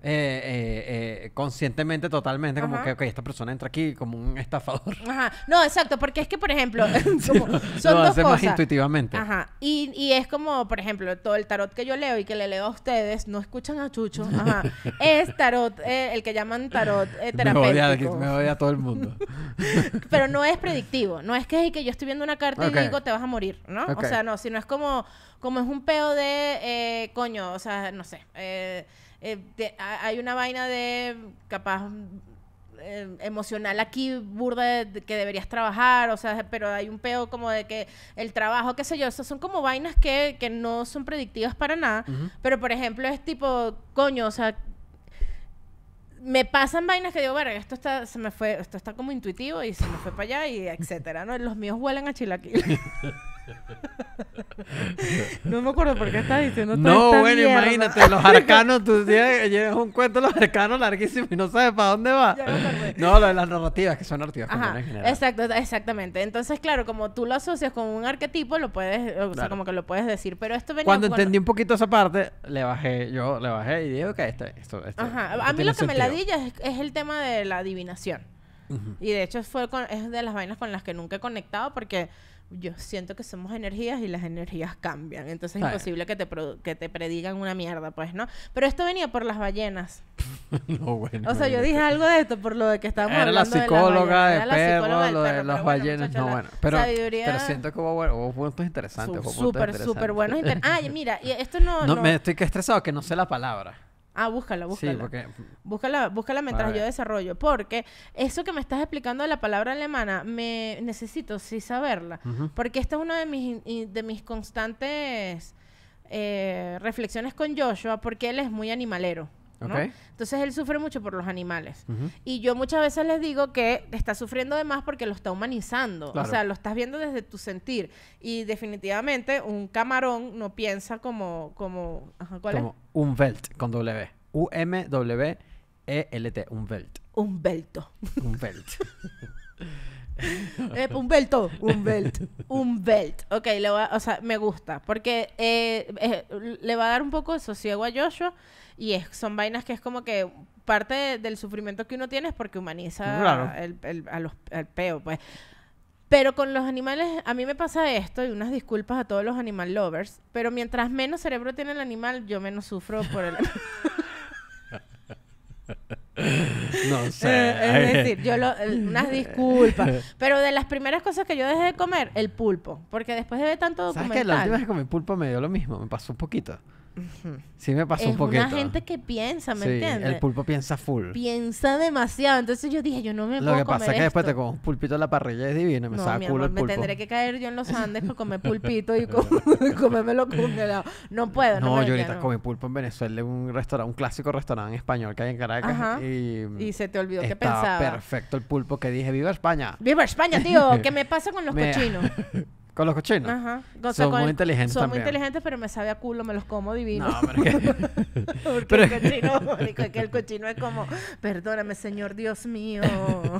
Speaker 2: eh, eh, eh, conscientemente, totalmente, como que, esta persona entra aquí como un estafador. (laughs)
Speaker 1: Ajá. No, exacto, porque es que, por ejemplo, (laughs) son Lo dos cosas. intuitivamente. Y, es como, por ejemplo, todo el tarot que yo leo y que le leo a ustedes, no escuchan a Chucho. (laughs) es tarot, el que llaman tarot terapéutico. Me
Speaker 2: odia, todo el mundo.
Speaker 1: Pero no es predictivo. No es que, que yo estoy viendo una carta y digo, te vas a morir, ¿no? O sea, no, sino es como, como es un peo de, coño, o sea, no sé. Eh, hay una vaina de capaz eh, emocional aquí burda que deberías trabajar, o sea, pero hay un peo como de que el trabajo, qué sé yo, eso son como vainas que, no son predictivas para nada, pero por ejemplo es tipo, coño, o sea, me pasan vainas que digo, bueno esto está, se me fue, esto está como intuitivo y se me fue para allá y etcétera, ¿no? Los míos huelen a chilaquil. (laughs) no me acuerdo por qué estás diciendo No, bueno, imagínate, los arcanos, tú eh, llevas un
Speaker 2: cuento de los arcanos larguísimo y no sabes para dónde va. No, lo de las narrativas, que son narrativas Ajá,
Speaker 1: Exacto, exactamente. Entonces, claro, como tú lo asocias con un arquetipo, lo puedes, o sea, como que lo puedes decir. Pero esto Cuando, entendí
Speaker 2: un poquito esa parte, le bajé, yo le bajé y dije, ok, esto, esto, esto Ajá. a mí lo que me ladilla
Speaker 1: es, es el tema de la adivinación. Y de hecho fue es de las vainas con las que nunca he conectado porque yo siento que somos energías y las energías cambian. Entonces es imposible que te, que te predigan una mierda, pues, ¿no? Pero esto venía por las ballenas.
Speaker 2: (laughs) no, bueno. O sea, yo dije
Speaker 1: algo de esto por lo de que estábamos era hablando. La psicóloga de, lo
Speaker 2: de, las ballenas. no, bueno. Pero, siento que hubo, hubo puntos interesantes. Súper, súper buenos. (laughs) Ay,
Speaker 1: mira, y esto no, no, Me
Speaker 2: estoy estresado que no sé la palabra.
Speaker 1: Ah, búscala, búscala. Sí, porque... Mm, búscala, búscala mientras yo desarrollo. Porque eso que me estás explicando de la palabra alemana, me necesito sí saberla. Porque esta es una de mis, de mis constantes eh, reflexiones con Joshua, porque él es muy animalero. Entonces él sufre mucho por los animales. Y yo muchas veces les digo que está sufriendo de más porque lo está humanizando. O sea, lo estás viendo desde tu sentir. Y definitivamente un camarón no piensa como... como ajá, como
Speaker 2: Un belt con W. U-M-W-E-L-T. Un belt.
Speaker 1: Un belto. Un belt. (laughs) Eh, un belt Un belt un belt. va, o sea, me gusta. Porque eh, eh, le va a dar un poco de sosiego a Joshua. Y son vainas que es como que parte del sufrimiento que uno tiene es porque humaniza el, a los, al peo, pues. Pero con los animales, a mí me pasa esto, y unas disculpas a todos los animal lovers, pero mientras menos cerebro tiene el animal, yo menos sufro por el animal. (laughs) (laughs)
Speaker 2: (laughs) No sé. Eh, es decir,
Speaker 1: yo lo, eh, unas disculpas. Pero de las primeras cosas que yo dejé de comer, el pulpo. Porque después de ver tanto documental... ¿Sabes la última vez que
Speaker 2: comí pulpo me dio lo mismo? Me pasó un poquito. Sí me pasó un poquito. Es una
Speaker 1: gente que piensa, ¿me sí, entiendes? el pulpo
Speaker 2: piensa full.
Speaker 1: Piensa demasiado. Entonces yo dije, yo no me Lo que pasa es que después te
Speaker 2: comes un pulpito en la parrilla es divino. Me no, saca pulpo. me tendré
Speaker 1: que caer yo en los Andes para comer (laughs) pulpito y, comerme y (laughs) comérmelo No puedo, no, no yo ahorita comí
Speaker 2: pulpo en Venezuela en un restaurante, un clásico restaurante español que hay en Caracas. Mm, y,
Speaker 1: se te olvidó que pensaba.
Speaker 2: perfecto el pulpo que dije, ¡Viva España! ¡Viva
Speaker 1: España, tío! (laughs) ¿Qué me pasa con los cochinos? Con los cochinos. Ajá. son muy inteligentes Son muy inteligentes, pero me sabe a culo, me los como divino. No, (laughs) (laughs) pero Porque el cochino, es que el cochino es como, perdóname, señor Dios mío.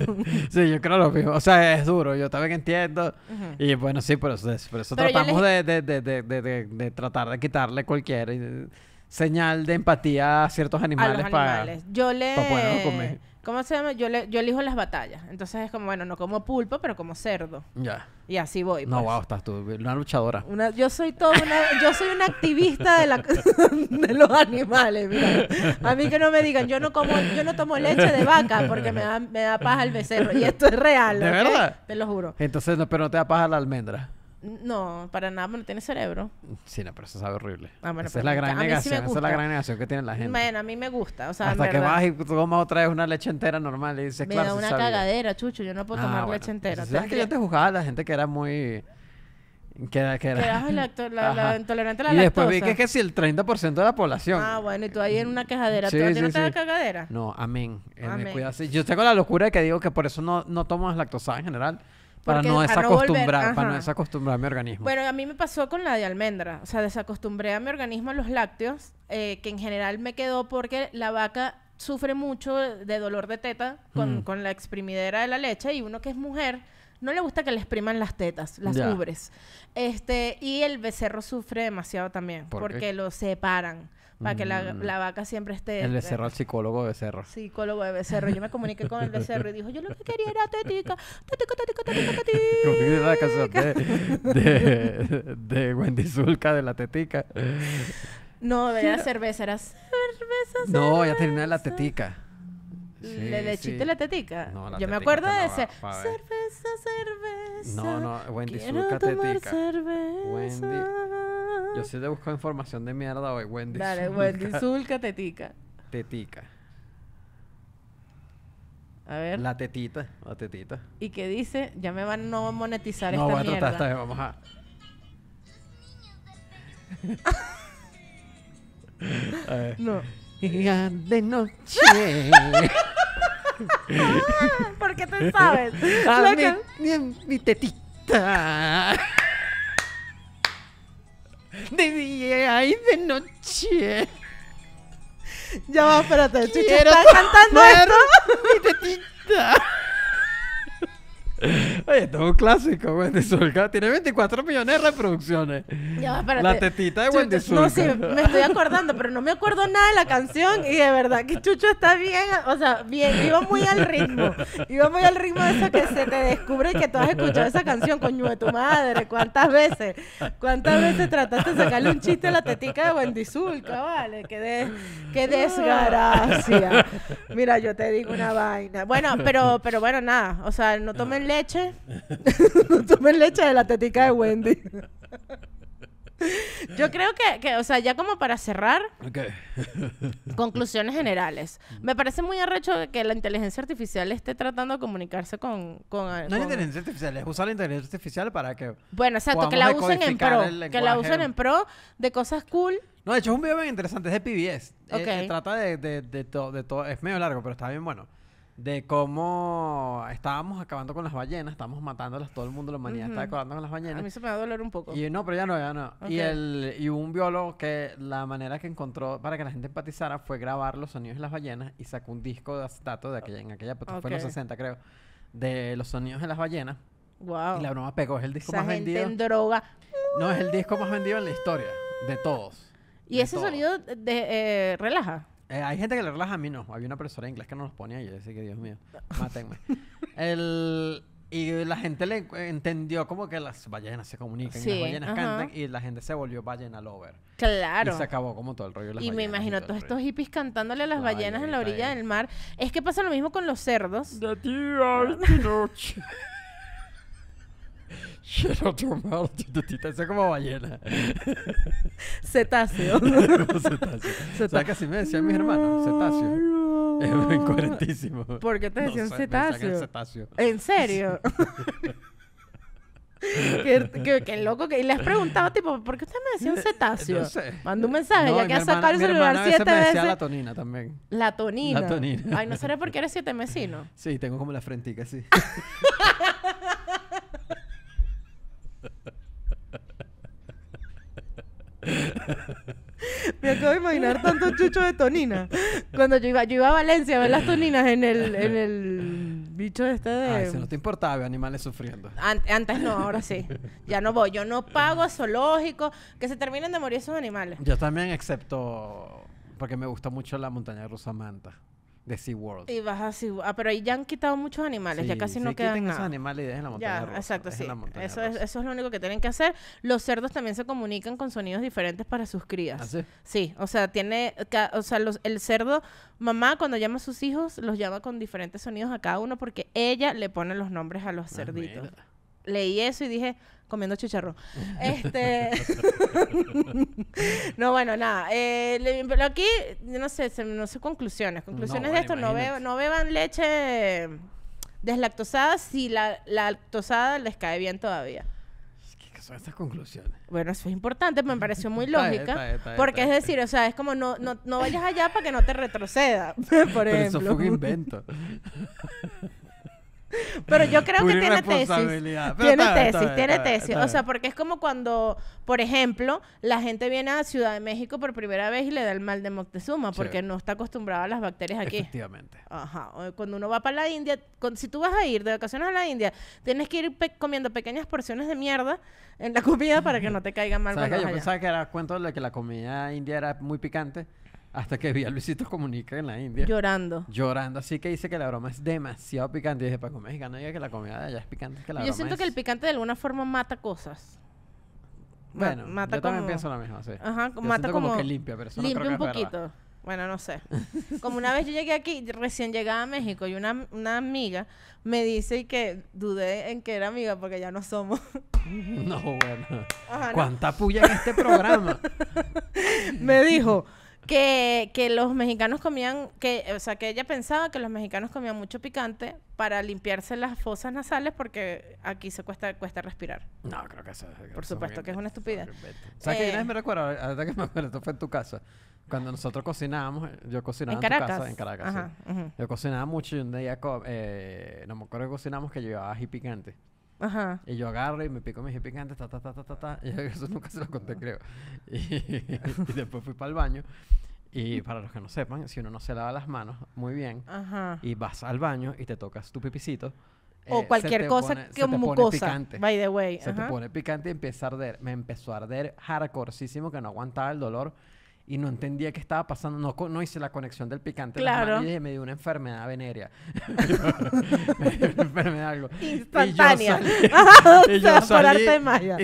Speaker 1: (laughs) sí,
Speaker 2: yo creo lo mismo. O sea, es duro, yo también entiendo. Y bueno, sí, por eso, tratamos de, tratar de quitarle cualquier eh, señal de empatía a ciertos animales, para...
Speaker 1: Yo le... Para comer. ¿Cómo se llama? Yo, le, yo elijo las batallas. Entonces es como, bueno, no como pulpo, pero como cerdo. Ya. Y así voy. No, pues. wow,
Speaker 2: estás tú, una luchadora.
Speaker 1: yo soy todo una, yo soy una activista de, la, (laughs) de los animales, A mí que no me digan, yo no como, yo no tomo leche de vaca porque me da, me da paja el becerro. Y esto es real. ¿De verdad? Te lo juro.
Speaker 2: Entonces, no, pero no te da paja la almendra.
Speaker 1: No, para nada, no tiene cerebro.
Speaker 2: Sí, no, pero eso sabe horrible. Ah, esa es la gran negación, esa es la gran negación que tiene la gente.
Speaker 1: Bueno, a mí me gusta, Hasta que vas
Speaker 2: y tomas otra vez una leche entera normal y dices, me da una
Speaker 1: cagadera, chucho, yo no puedo ah, tomar leche entera. ¿Sabes que yo
Speaker 2: te juzgaba a la gente que era muy... Que era, que era. la, intolerante a la lactosa. Y después vi que es que si el 30% de la población. Ah,
Speaker 1: bueno, y tú ahí en una cajadera. Sí, ¿Tú sí, no sí. te cagadera?
Speaker 2: No, amén. Eh, yo tengo la locura de que digo que por eso no, no tomo lactosa en general. Para no, desacostumbrar, para no desacostumbrar mi organismo. Bueno,
Speaker 1: a mí me pasó con la de almendra. O sea, desacostumbré a mi organismo a los lácteos, eh, que en general me quedó porque la vaca sufre mucho de dolor de teta mm. con, la exprimidera de la leche y uno que es mujer no le gusta que le expriman las tetas, las ubres. Este, y el becerro sufre demasiado también porque lo separan para que mm. la, vaca siempre esté... El becerro,
Speaker 2: el psicólogo de becerro.
Speaker 1: Psicólogo de becerro. Yo me comuniqué con el becerro y dijo, yo lo que quería era tetica, tetica, tetica,
Speaker 2: tetica, tetica. (laughs) que la canción de, Wendy Zulka de la tetica.
Speaker 1: No, de la cerveza, era cerveza, No, ya tenía la
Speaker 2: tetica. le de la tetica. Yo me acuerdo de ese. cerveza,
Speaker 1: cerveza. No, no, Wendy Quiero tomar tetica.
Speaker 2: Cerveza. Yo sí te busco información de mierda hoy, Wendy. Dale, Wendy (laughs) Zulka, tetica. Tetica. A ver. La tetita, la tetita.
Speaker 1: Y que dice, ya me van no a monetizar no, esta a mierda. Tratar,
Speaker 2: vamos a. (laughs) a ver. No. de noche. (laughs) Ah, ¿Por qué te sabes? A mi, mi tetita de día y de noche. Ya va, espérate. Chucho, ¿estás cantando esto?
Speaker 1: Mi tetita.
Speaker 2: Oye, esto es un clásico, Wendy Zulka. Tiene 24 millones de reproducciones.
Speaker 1: La tetita
Speaker 2: de Wendy Zulka. No, sí, me estoy
Speaker 1: acordando, pero no me acuerdo nada de la canción. Y de verdad que Chucho está bien, o sea, bien, iba muy al ritmo. Iba muy al ritmo de eso que se te descubre y que tú has escuchado esa canción, coño de tu madre. ¿Cuántas veces? ¿Cuántas veces trataste de sacarle un chiste a la tetica de Wendy Zulka? Vale, qué, des... qué desgracia. Mira, yo te digo una vaina. Bueno, pero, pero bueno, nada. O sea, no tomen leche. (laughs) tomen leche de la tetica de Wendy. Yo creo que, o sea, ya como para cerrar, conclusiones generales. Me parece muy arrecho que la inteligencia artificial esté tratando de comunicarse con... no es inteligencia
Speaker 2: artificial, es usar la inteligencia artificial para que... Bueno, exacto, que la usen en pro. Que la usen en
Speaker 1: pro de cosas cool.
Speaker 2: No, de hecho es un video bien interesante, es de PBS. Eh, eh, trata de, de, todo, es medio largo, pero está bien bueno de cómo estábamos acabando con las ballenas, estábamos matándolas, todo el mundo, la humanidad está acabando con las ballenas. A mí se me va a doler un poco. Y no, pero ya no, ya no. Y, el, y un biólogo que la manera que encontró para que la gente empatizara fue grabar los sonidos de las ballenas y sacó un disco de acetato de aquella, en aquella, fue en los 60 creo, de los sonidos de las ballenas.
Speaker 1: Wow. Y la broma pegó, es el disco más gente vendido. en droga.
Speaker 2: No, es el disco más vendido en la historia, de todos.
Speaker 1: ¿Y ese sonido de, eh, relaja?
Speaker 2: Eh, hay gente que le relaja a mí, no. Había una profesora de inglés que no los ponía y yo decía que Dios mío, (laughs) mátenme. El, y la gente le entendió como que las ballenas se comunican y las ballenas cantan y la gente se volvió ballena lover.
Speaker 1: Claro. Y se
Speaker 2: acabó como todo el rollo de y me
Speaker 1: imagino todos estos hippies cantándole a las ballenas en la orilla del mar. Es que pasa lo mismo con los cerdos. De día noche. (laughs)
Speaker 2: Quiero tomar tututita. es como ballena.
Speaker 1: Cetáceo. (laughs) cetáceo. (laughs) O sea, casi me decían mis hermanos. Cetáceo. Es incoherentísimo. ¿Por qué te decían un cetáceo? ¿En serio? (laughs) ¡Qué loco Y le has preguntado, tipo ¿por qué usted me decía un eh, cetáceo? No sé. ¡Manda un mensaje ya que ha sacado el celular mi siete veces. Me decía la
Speaker 2: tonina también.
Speaker 1: La tonina. Ay, no por qué eres siete mesino.
Speaker 2: Sí, tengo como la frentica así.
Speaker 1: (laughs) Me acabo de imaginar Tanto chucho de tonina. Cuando yo iba, yo iba a Valencia a ver las toninas en el, en el bicho este de. Ay, si no
Speaker 2: te importaba, animales sufriendo.
Speaker 1: antes no, ahora sí. Ya no voy. Yo no pago Zoológico Que se terminen de morir esos animales. Yo
Speaker 2: también, excepto porque me gusta mucho la montaña rusa Manta de SeaWorld.
Speaker 1: Y vas a SeaWorld. Ah, pero ahí ya han quitado muchos animales, ya casi no quedan nada.
Speaker 2: animales y dejen
Speaker 1: la montaña ya, Exacto, sí. Eso es, eso es lo único que tienen que hacer. Los cerdos también se comunican con sonidos diferentes para sus crías. ¿Ah, sí? o sea, tiene, o sea, el cerdo, mamá cuando llama a sus hijos, los llama con diferentes sonidos a cada uno porque ella le pone los nombres a los ah, cerditos. Leí eso y dije, comiendo chicharrón. (laughs) este... (laughs) no, bueno, nada. Eh, pero aquí, no sé, no sé conclusiones. Conclusiones de esto, no, no beban leche deslactosada si la, lactosada les cae bien todavía
Speaker 2: ¿Qué son estas conclusiones?
Speaker 1: Bueno, eso es importante, me pareció muy (laughs) lógica. porque es decir, o sea, es como no, no, vayas allá para que no te retroceda, por Pero Eso fue un invento.
Speaker 2: Pero yo creo que tiene tesis. Tiene, tesis tiene tesis, O sea, porque
Speaker 1: es como cuando, por ejemplo, la gente viene a Ciudad de México por primera vez y le da el mal de Moctezuma, porque no está acostumbrada a las bacterias aquí. Efectivamente. Ajá. Cuando uno va para la India, si tú vas a ir de vacaciones a la India, tienes que ir comiendo pequeñas porciones de mierda en la comida para que no te caiga mal. yo pensaba
Speaker 2: que era cuento de que la comida india era muy picante. Hasta que vi a Luisito Comunica en la India. Llorando. Llorando. Así que dice que la broma es demasiado picante. Y dice para comer mexicano, diga que la comida de allá es picante.
Speaker 1: yo siento que el picante de alguna forma mata cosas. Bueno, mata yo también pienso lo mismo, Ajá, mata como, que limpia, pero eso limpia no creo un poquito. Bueno, no sé. Como una vez yo llegué aquí, recién llegaba a México, y una, una amiga me dice y que dudé en que era amiga porque ya no somos. (laughs) No,
Speaker 2: bueno. ¿Cuánta puya en este programa?
Speaker 1: (laughs) me dijo, que, que los mexicanos comían, que, o sea, que ella pensaba que los mexicanos comían mucho picante para limpiarse las fosas nasales porque aquí se cuesta, cuesta respirar. No, creo que eso es... Por supuesto que es una estupidez. ¿Sabes que Yo eh, me
Speaker 2: recuerdo, ahorita que esto fue en tu casa, cuando nosotros cocinábamos, yo cocinaba en, tu casa, en Caracas, Yo cocinaba mucho y un día, eh, no me acuerdo que cocinamos que llevaba ají picante. Ajá. Y yo agarro y me pico mi picante ta, ta, ta, ta, ta, ta. Y (laughs) eso nunca se lo conté, creo. (laughs) Y, después fui para el baño. Y para los que no sepan, si uno no se lava las manos muy bien Ajá. y vas al baño y te tocas tu pipicito. O eh, cualquier cosa que mucosa. by the way. Se te pone picante y empieza a arder. Me empezó a arder hardcoreísimo que no aguantaba el dolor y no entendía qué estaba pasando. No, no hice la conexión del picante. Claro. y me dio una enfermedad venérea. (laughs) (laughs) me dio una enfermedad algo. Instantánea. Y yo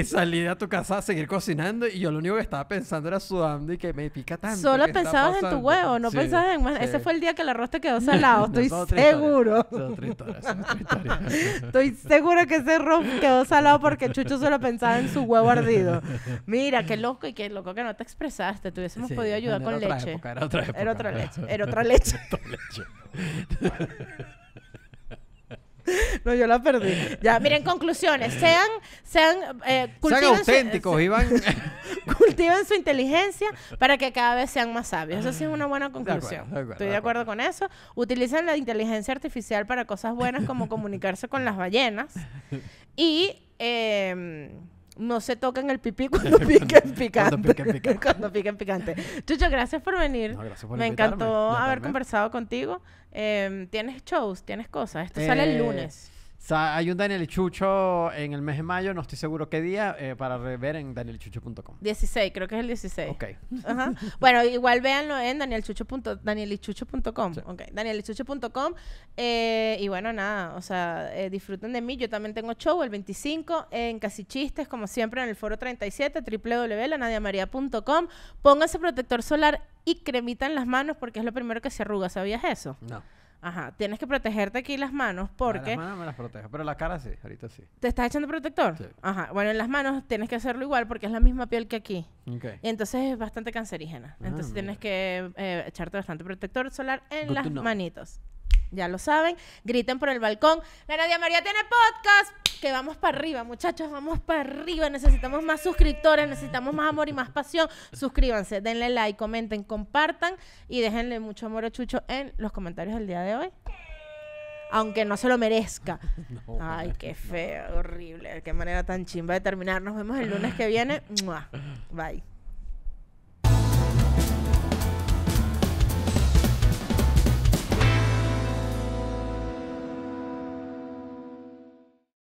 Speaker 2: salí, de tu casa a seguir cocinando y yo lo único que estaba pensando era sudando y que me pica tanto. Solo pensabas en tu huevo, no pensabas en más. Ese fue el
Speaker 1: día que el arroz te quedó salado, (laughs) estoy seguro. estoy seguro que ese arroz quedó salado porque Chucho solo pensaba en su huevo ardido. Mira, qué loco y qué loco que no te expresaste. Tuviésemos Podía ayudar con leche. (laughs) era otra leche. Era otra leche. (laughs) No, yo la perdí. Ya, miren, (laughs) conclusiones. Sean, sean, eh, sean auténticos, su, Iván. cultiven su inteligencia para que cada vez sean más sabios. Eso sí es una buena conclusión. Estoy de acuerdo, con eso. Utilicen la inteligencia artificial para cosas buenas como comunicarse con las ballenas. Y em, no se tocan el pipí cuando (laughs) piquen picante. (laughs) cuando piquen picante. Chucho, gracias por venir. Me encantó haber conversado contigo. Em, tienes shows, tienes cosas. Esto eh, sale el lunes
Speaker 2: hay un Daniel Chucho en el mes de mayo, no estoy seguro qué día, eh, para rever en danielchucho.com.
Speaker 1: 16, creo que es el 16. Bueno, igual véanlo en Daniel Sí. Okay. Eh, y bueno, nada, o sea, eh, disfruten de mí. Yo también tengo show el 25 en Casichistes, como siempre, en el foro 37, www.lanadiamaria.com. Pónganse protector solar y cremita en las manos porque es lo primero que se arruga. ¿Sabías eso? No. Ajá, tienes que protegerte aquí las manos porque... las manos me
Speaker 2: las protejo, pero la cara sí, ahorita sí.
Speaker 1: ¿Te estás echando protector? Sí. Ajá, bueno, en las manos tienes que hacerlo igual porque es la misma piel que aquí. Ok. Y entonces es bastante cancerígena. Ah, entonces tienes que eh, echarte bastante protector solar en las manitos ya lo saben. Griten por el balcón. La Nadia María tiene podcast. Que vamos para arriba, muchachos, vamos para arriba. Necesitamos más suscriptores, necesitamos más amor y más pasión. Suscríbanse, denle like, comenten, compartan y déjenle mucho amor a Chucho en los comentarios del día de hoy aunque no se lo merezca. (laughs) Ay, qué feo, Horrible. horrible. Qué manera tan chimba de terminar. Nos vemos el lunes que viene. Bye.